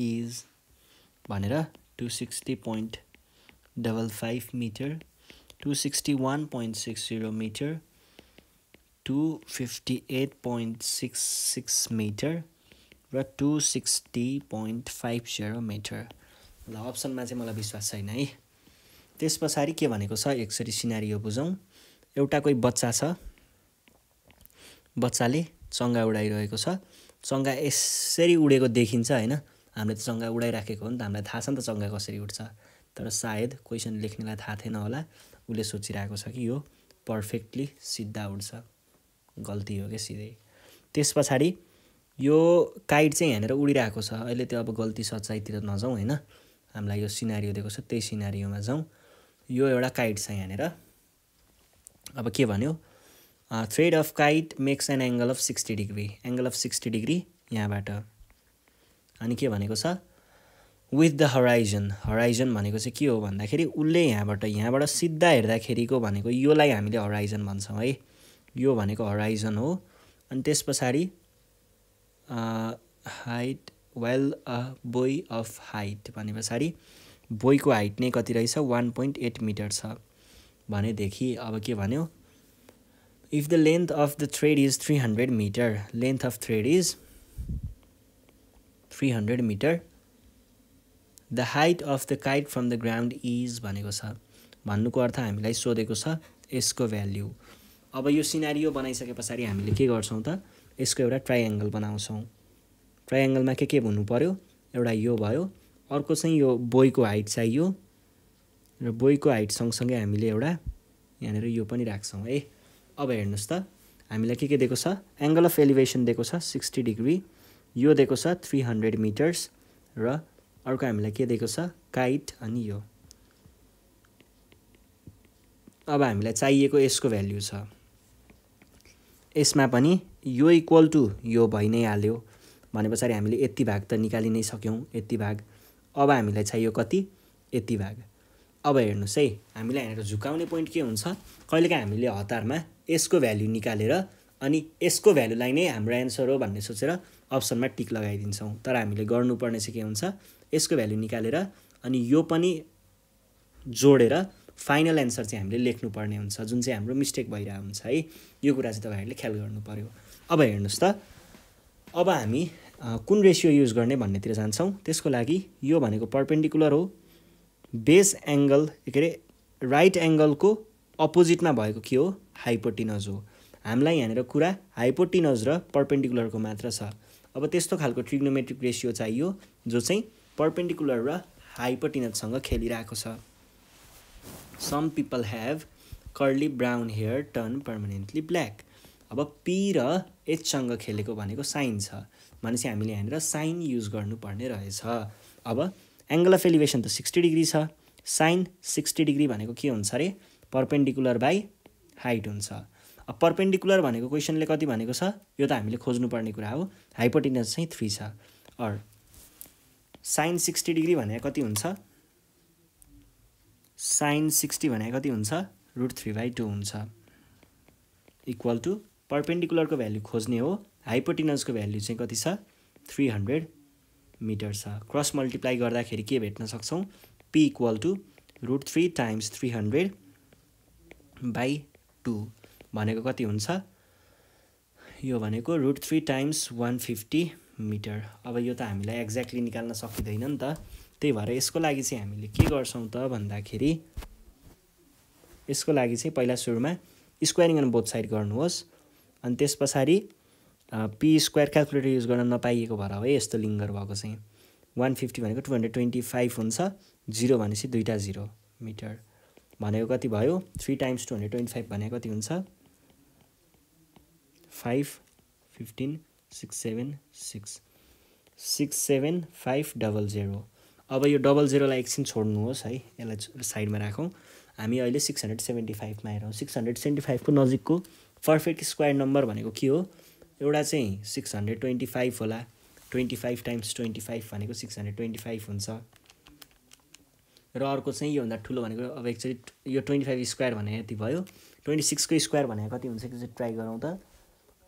is भनेर point. Sixty meter 261.60 meter 258.66 metre र two sixty point five zero metre ल अप्सनमा चाहिँ मलाई विश्वास छैन है त्यस पछाडि के भनेको छ एकचोटि सिनारी बुझौँ एउटा कोही बच्चा छ बच्चाले चङ्गा उडाइरहेको छ चङ्गा यसरी उडेको देखिन्छ होइन हामीले त चङ्गा उडाइराखेको हो नि त हामीलाई थाहा छ नि त चङ्गा कसरी उठ्छ तर सायद क्वेसन लेख्नेलाई थाहा थिएन होला उसले सोचिरहेको छ कि यो पर्फेक्टली सिधा उड्छ गल्ती हो क्या सिधै त्यस पछाडि यो काइट चाहिँ यहाँनिर उडिरहेको छ अहिले त्यो अब गल्ती सच्चाइतिर नजाउँ होइन हामीलाई यो सिनारियो दिएको छ त्यही सिनारियोमा जाउँ यो एउटा काइट छ यहाँनिर अब के भन्यो thread of kite makes an angle of sixty degree angle of sixty degree यहाँबाट अनि के भनेको छ विथ द हराइजन हराइजन भनेको चाहिँ के हो भन्दाखेरि उसले यहाँबाट यहाँबाट सिधा हेर्दाखेरिको भनेको योलाई हामीले हराइजन भन्छौँ है यो भनेको हराइजन हो अनि त्यस पछाडि height well a boy of height भने पछाडि बोईको हाइट नै कति रहेछ वान पोइन्ट एट मिटर छ भनेदेखि अब के भन्यो if the length of the thread is three hundred metre length of thread is three hundred metre the height of the kite from the ground is भनेको छ भन्नुको अर्थ हामीलाई सोधेको छ यसको भ्याल्यु अब यो सिनारियो बनाइसके पछाडि हामीले के गर्छौँ त यसको एउटा ट्राइएङ्गल बनाउँछौँ ट्राइएङ्गलमा के के हुनु पऱ्यो एउटा यो भयो अर्को चाहिँ यो बोईको हाइट चाहियो र बोईको हाइट सँगसँगै हामीले एउटा यहाँनिर यो पनि राख्छौँ है अब हेर्नुहोस् त हामीलाई के के दिएको छ एङ्गल अफ एलिभेसन दिएको छ सिक्सटी डिग्री यो दिएको छ थ्री हन्ड्रेड मिटर्स र अर्को हामीलाई के दिएको छ काइट अनि यो अब हामीलाई चाहिएको यसको भ्याल्यु छ यसमा पनि यो इक्वल टु यो भइ नै हाल्यो भने पछाडि हामीले यति भाग त निकालि नै सक्यौँ यति भाग अब हामीलाई चाहियो कति यति भाग अब हेर्नुहोस् है हामीलाई यहाँनिर झुकाउने पोइन्ट के हुन्छ कहिलेकाहीँ हामीले हतारमा यसको भ्याल्यु निकालेर अनि यसको भेल्युलाई नै हाम्रो एन्सर हो भन्ने सोचेर अप्सनमा टिक लगाइदिन्छौँ तर हामीले गर्नुपर्ने चाहिँ के हुन्छ यसको भ्याल्यु निकालेर अनि यो पनि जोडेर फाइनल एन्सर चाहिँ हामीले लेख्नुपर्ने हुन्छ जुन चाहिँ हाम्रो मिस्टेक भइरहेको हुन्छ है यो कुरा चाहिँ तपाईँहरूले ख्याल गर्नु पऱ्यो अब हेर्नुहोस् त अब हामी कुन रेसियो युज गर्ने भन्नेतिर जान्छौँ त्यसको लागि यो भनेको पर्पेन्डिकुलर हो बेस एङ्गल के अरे राइट एङ्गलको अपोजिटमा भएको के हो हाइपोटिनज हो हामीलाई यहाँनिर कुरा हाइपोटिनज र पर्पेन्डिकुलरको मात्र छ अब त्यस्तो खालको ट्रिग्नोमेट्रिक रेसियो चाहियो जो चाहिँ पर्पेन्डिकुलर र हाइपोटिनसँग खेलिरहेको छ some people have curly brown hair turn permanently black अब पी र एचसँग खेलेको भनेको साइन छ भनेपछि हामीले यहाँनिर साइन युज गर्नुपर्ने रहेछ अब एङ्गल अफ एलिभेसन त सिक्सटी डिग्री छ साइन सिक्सटी डिग्री भनेको के हुन्छ अरे पर्पेन्डिकुलर बाई हाइट हुन्छ अब पर्पेन्डिकुलर भनेको क्वेसनले कति भनेको छ यो त हामीले खोज्नुपर्ने कुरा हो हाइपोटिनस चाहिँ थ्री छ अर साइन सिक्सटी डिग्री भने कति हुन्छ साइन सिक्सटी भने कति हुन्छ रुट थ्री बाई टू हुन्छ इक्वल टु पर्पेन्डिकुलरको भ्याल्यु खोज्ने हो हाइपोटिनसको भ्याल्यु चाहिँ कति छ थ्री हन्ड्रेड मिटर छ क्रस मल्टिप्लाई गर्दाखेरि के भेट्न सक्छौँ P equal to root three times three hundred by two भनेको कति हुन्छ यो भनेको root three times one fifty metre अब यो त हामीलाई एक्ज्याक्टली निकाल्न सकिँदैन नि त त्यही भएर यसको लागि चाहिँ हामीले के गर्छौँ त भन्दाखेरि यसको लागि चाहिँ पहिला सुरुमा स्क्वायरिङ अन बोथ साइड गर्नुहोस् अनि त्यस पछाडि पी स्क्वायर क्यालकुलेटर युज गर्न नपाइएको भएर है यस्तो लिङ्गर भएको चाहिँ वान फिफ्टी भनेको टु हन्ड्रेड ट्वेन्टी फाइभ हुन्छ जिरो भनेपछि दुईवटा जिरो मिटर भनेको कति भयो three times two hundred twenty five भनेको कति हुन्छ five fifteen six seven six six seven five double zero अब यो डबल जेरोलाई एकछिन छोड्नुहोस् है यसलाई साइडमा राखौँ हामी अहिले सिक्स हन्ड्रेड सेभेन्टी फाइभमा हेरौँ सिक्स हन्ड्रेड सेभेन्टी फाइभको नजिकको पर्फेक्ट स्क्वायर नम्बर भनेको के हो एउटा चाहिँ सिक्स हन्ड्रेड ट्वेन्टी फाइभ होला twenty five times twenty five भनेको सिक्स हन्ड्रेड ट्वेन्टी फाइभ हुन्छ र अर्को चाहिँ योभन्दा ठुलो भनेको अब एक्चुली यो ट्वेन्टी फाइभ स्क्वायर भने यति भयो ट्वेन्टी सिक्सको स्क्वायर भनेको कति हुन्छ एकचोटि चाहिँ ट्राई गरौँ त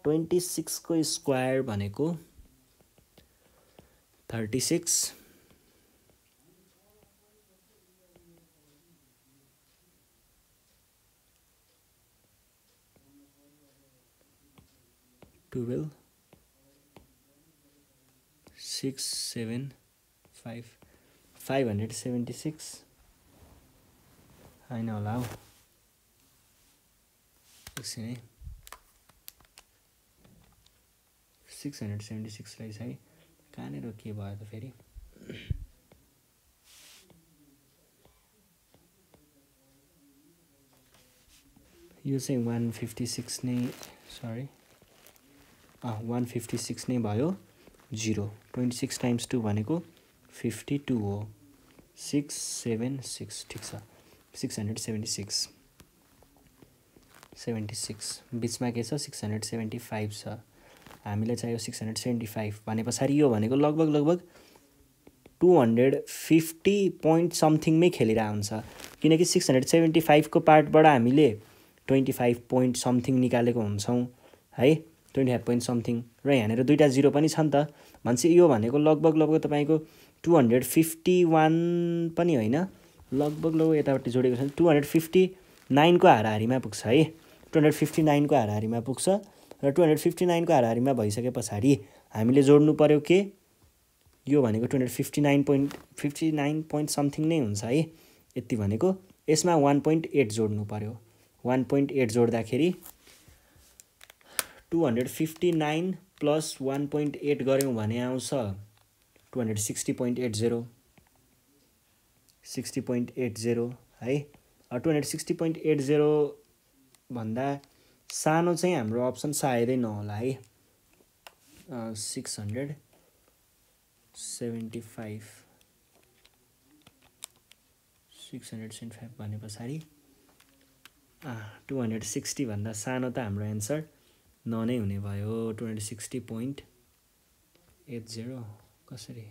ट्वेन्टी सिक्सको स्क्वायर भनेको thirty six twelve six seven five five hundred seventy six होइन होला हौ एकछिन है सिक्स हन्ड्रेड सेभेन्टी सिक्स रहेछ है कहाँनिर के भयो त फेरि यो चाहिँ वान फिफ्टी सिक्स नै सरी वान फिफ्टी सिक्स नै भयो zero twenty six times two भनेको फिफ्टी टू हो सिक्स सेभेन सिक्स ठिक छ six hundred seventy six seventy six बिचमा के छ सिक्स हन्ड्रेड सेभेन्टी फाइभ छ हामीलाई चाहियो सिक्स हन्ड्रेड सेभेन्टी फाइभ भने पछाडि यो भनेको लगभग लगभग टु हन्ड्रेड फिफ्टी पोइन्ट समथिङमै खेलिरहेको हुन्छ किनकि सिक्स हन्ड्रेड सेभेन्टी फाइभको पार्टबाट हामीले ट्वेन्टी फाइभ पोइन्ट समथिङ निकालेको हुन्छौँ है ट्वेन्टी फाइभ पोइन्ट समथिङ र यहाँनिर दुईवटा जिरो पनि छ नि त भन्छ यो भनेको लगभग लगभग तपाईँको टु हन्ड्रेड फिफ्टी वान पनि होइन लगभग लगभग यतापट्टि जोडेको छ टु हन्ड्रेड फिफ्टी नाइनको हाराहारीमा पुग्छ है टु हन्ड्रेड फिफ्टी नाइनको हाराहारीमा पुग्छ र टु हन्ड्रेड फिफ्टी नाइनको हाराहारीमा भइसके पछाडि हामीले जोड्नु पऱ्यो के यो भनेको two hundred fifty nine point fifty nine point something नै हुन्छ है यति भनेको यसमा वान पोइन्ट एट जोड्नु पऱ्यो वान पोइन्ट एट जोड्दाखेरि two hundred fifty nine plus one point eight गऱ्यौँ भने आउँछ two hundred sixty point eight zero sixty point eight zero है two hundred sixty point eight zero भन्दा सानो चाहिँ हाम्रो अप्सन सायदै नहोला है six hundred seventy five six hundred seventy five भने पछाडि टु हन्ड्रेड सिक्सटीभन्दा सानो त हाम्रो एन्सर न नै हुने भयो two hundred sixty point eight zero कसरी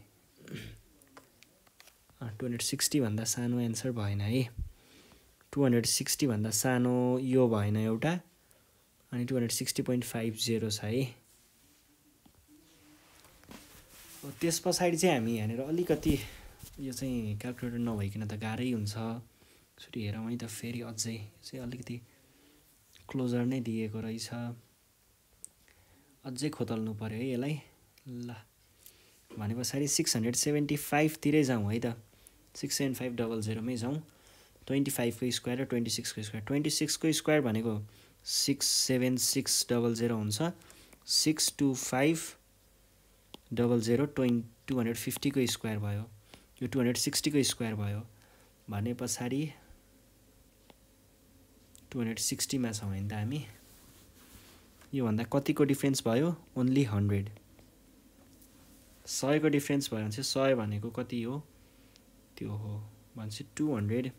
टु हन्ड्रेड सिक्सटीभन्दा सानो एन्सर भएन है टु हन्ड्रेड सिक्सटीभन्दा सानो यो भएन एउटा अनि two hundred sixty point five zero छ है त्यस पछाडि चाहिँ हामी यहाँनिर अलिकति यो चाहिँ क्यालकुलेटर नभइकन त गाह्रै हुन्छ यसरी हेरौँ है त फेरि अझै चाहिँ अलिकति क्लोजर नै दिएको रहेछ अझै खोतल्नु पऱ्यो है यसलाई ल भने पछाडि सिक्स हन्ड्रेड सेभेन्टी फाइभतिरै जाउँ है त सिक्स सेभेन फाइभ डबल जेरोमै जाउँ ट्वेन्टी फाइभको स्क्वायर र ट्वेन्टी सिक्सको स्क्वायर ट्वेन्टी सिक्सको स्क्वायर भनेको six seven six double zero हुन्छ six two five double zero ट्वेन् टू हन्ड्रेड फिफ्टीको स्क्वायर भयो यो टू हन्ड्रेड सिक्सटीको स्क्वायर भयो भने पछाडि टु हन्ड्रेड सिक्सटीमा छौँ भने त हामी योभन्दा कतिको डिफ्रेन्स भयो ओन्ली हन्ड्रेड सयको डिफ्रेन्स भयो भने चाहिँ सय भनेको कति हो त्यो हो भने चाहिँ two hundred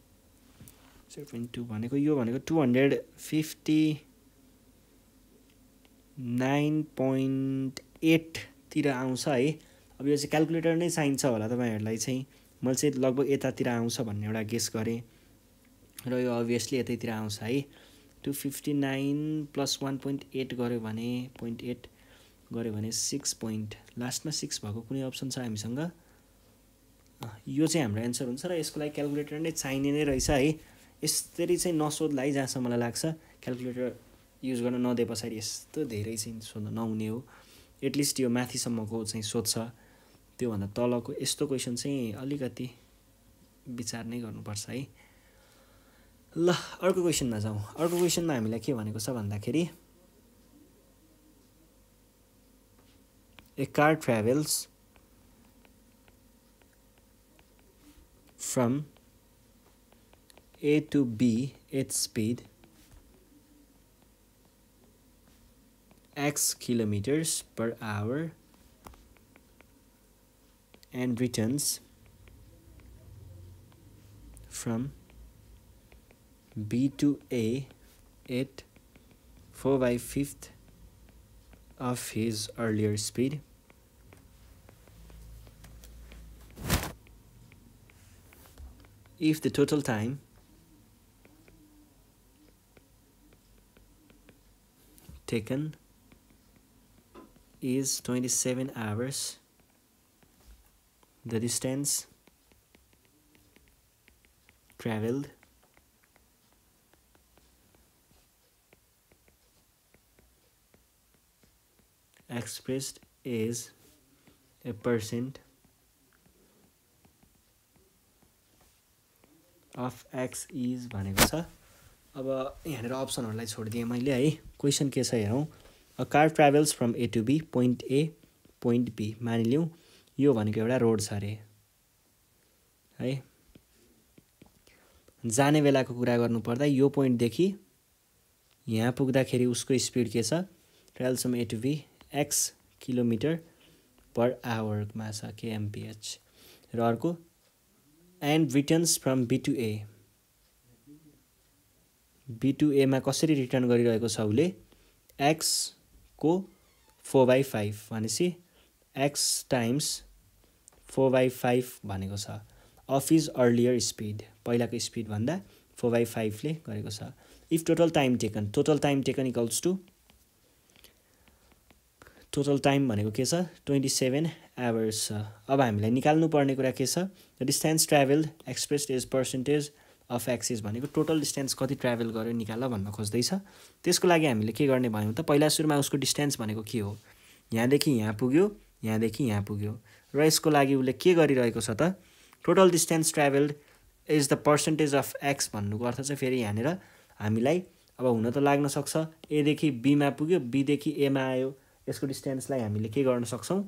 zero point two भनेको यो भनेको two hundred fifty nine point एटतिर आउँछ है अब यो चाहिँ क्यालकुलेटर नै चाहिन्छ होला तपाईँहरूलाई चाहिँ मैले चाहिँ लगभग यतातिर आउँछ भन्ने एउटा गेस गरेँ र यो अभियसली यतैतिर आउँछ है two fifty nine plus one point eight गऱ्यो भने पोइन्ट एट गऱ्यो भने सिक्स पोइन्ट लास्टमा सिक्स भएको कुनै अप्सन छ हामीसँग यो चाहिँ हाम्रो एन्सर हुन्छ र यसको लागि क्यालकुलेटर नै चाहिने नै रहेछ है यसरी चाहिँ नसोध्ला है जहाँसम्म मलाई लाग्छ क्यालकुलेटर युज गर्न नदिए पछाडि यस्तो धेरै चाहिँ सोध्न नहुने हो एटलिस्ट यो माथिसम्मको चाहिँ सोध्छ त्योभन्दा तलको यस्तो क्वेसन चाहिँ अलिकति विचार नै गर्नुपर्छ है ल अर्को क्वेसनमा जाउँ अर्को क्वेसनमा हामीलाई के भनेको छ भन्दाखेरि a car travels from A to B, its speed, x kilometers per hour, and returns from B to A at 4 by 5th of his earlier speed. If the total time taken is 27 hours the distance traveled expressed is a percent of x is भनेको छ अब यहाँनिर अप्सनहरूलाई छोडिदिएँ मैले है question के छ हेरौँ a car travels from A to B point A point B मानिलिउँ यो भनेको एउटा रोड छ अरे है जाने बेलाको कुरा गर्नुपर्दा यो पोइन्टदेखि यहाँ पुग्दाखेरि उसको स्पिड के छ from A to B X kilometre per आवरमा छ केएमपिएच र अर्को and returns from B to A B कसरी रिटर्न गरिरहेको छ उसले एक्सको फोर बाई फाइभ भनेपछि X times four by five भनेको छ अफ इज अर्लियर स्पिड पहिलाको स्पिडभन्दा फोर बाई फाइभले गरेको छ if total time taken total time taken equals to total time भनेको के छ ट्वेन्टी सेभेन आवर्स छ अब हामीलाई निकाल्नुपर्ने कुरा के छ distance travel express as percentage of X is भनेको टोटल डिस्टेन्स कति ट्राभल गर्यो निकाल भन्न खोज्दैछ त्यसको लागि हामीले के गर्ने भयौँ त पहिला सुरुमा उसको डिस्टेन्स भनेको के हो यहाँदेखि यहाँ पुग्यो यहाँदेखि यहाँ पुग्यो र यसको लागि उसले के गरिरहेको छ त total distance travelled is the percentage of X भन्नुको अर्थ चाहिँ फेरि यहाँनिर हामीलाई अब हुन त लाग्न सक्छ एदेखि बीमा पुग्यो बीदेखि एमा आयो यसको डिस्टेन्सलाई हामीले के गर्न सक्छौँ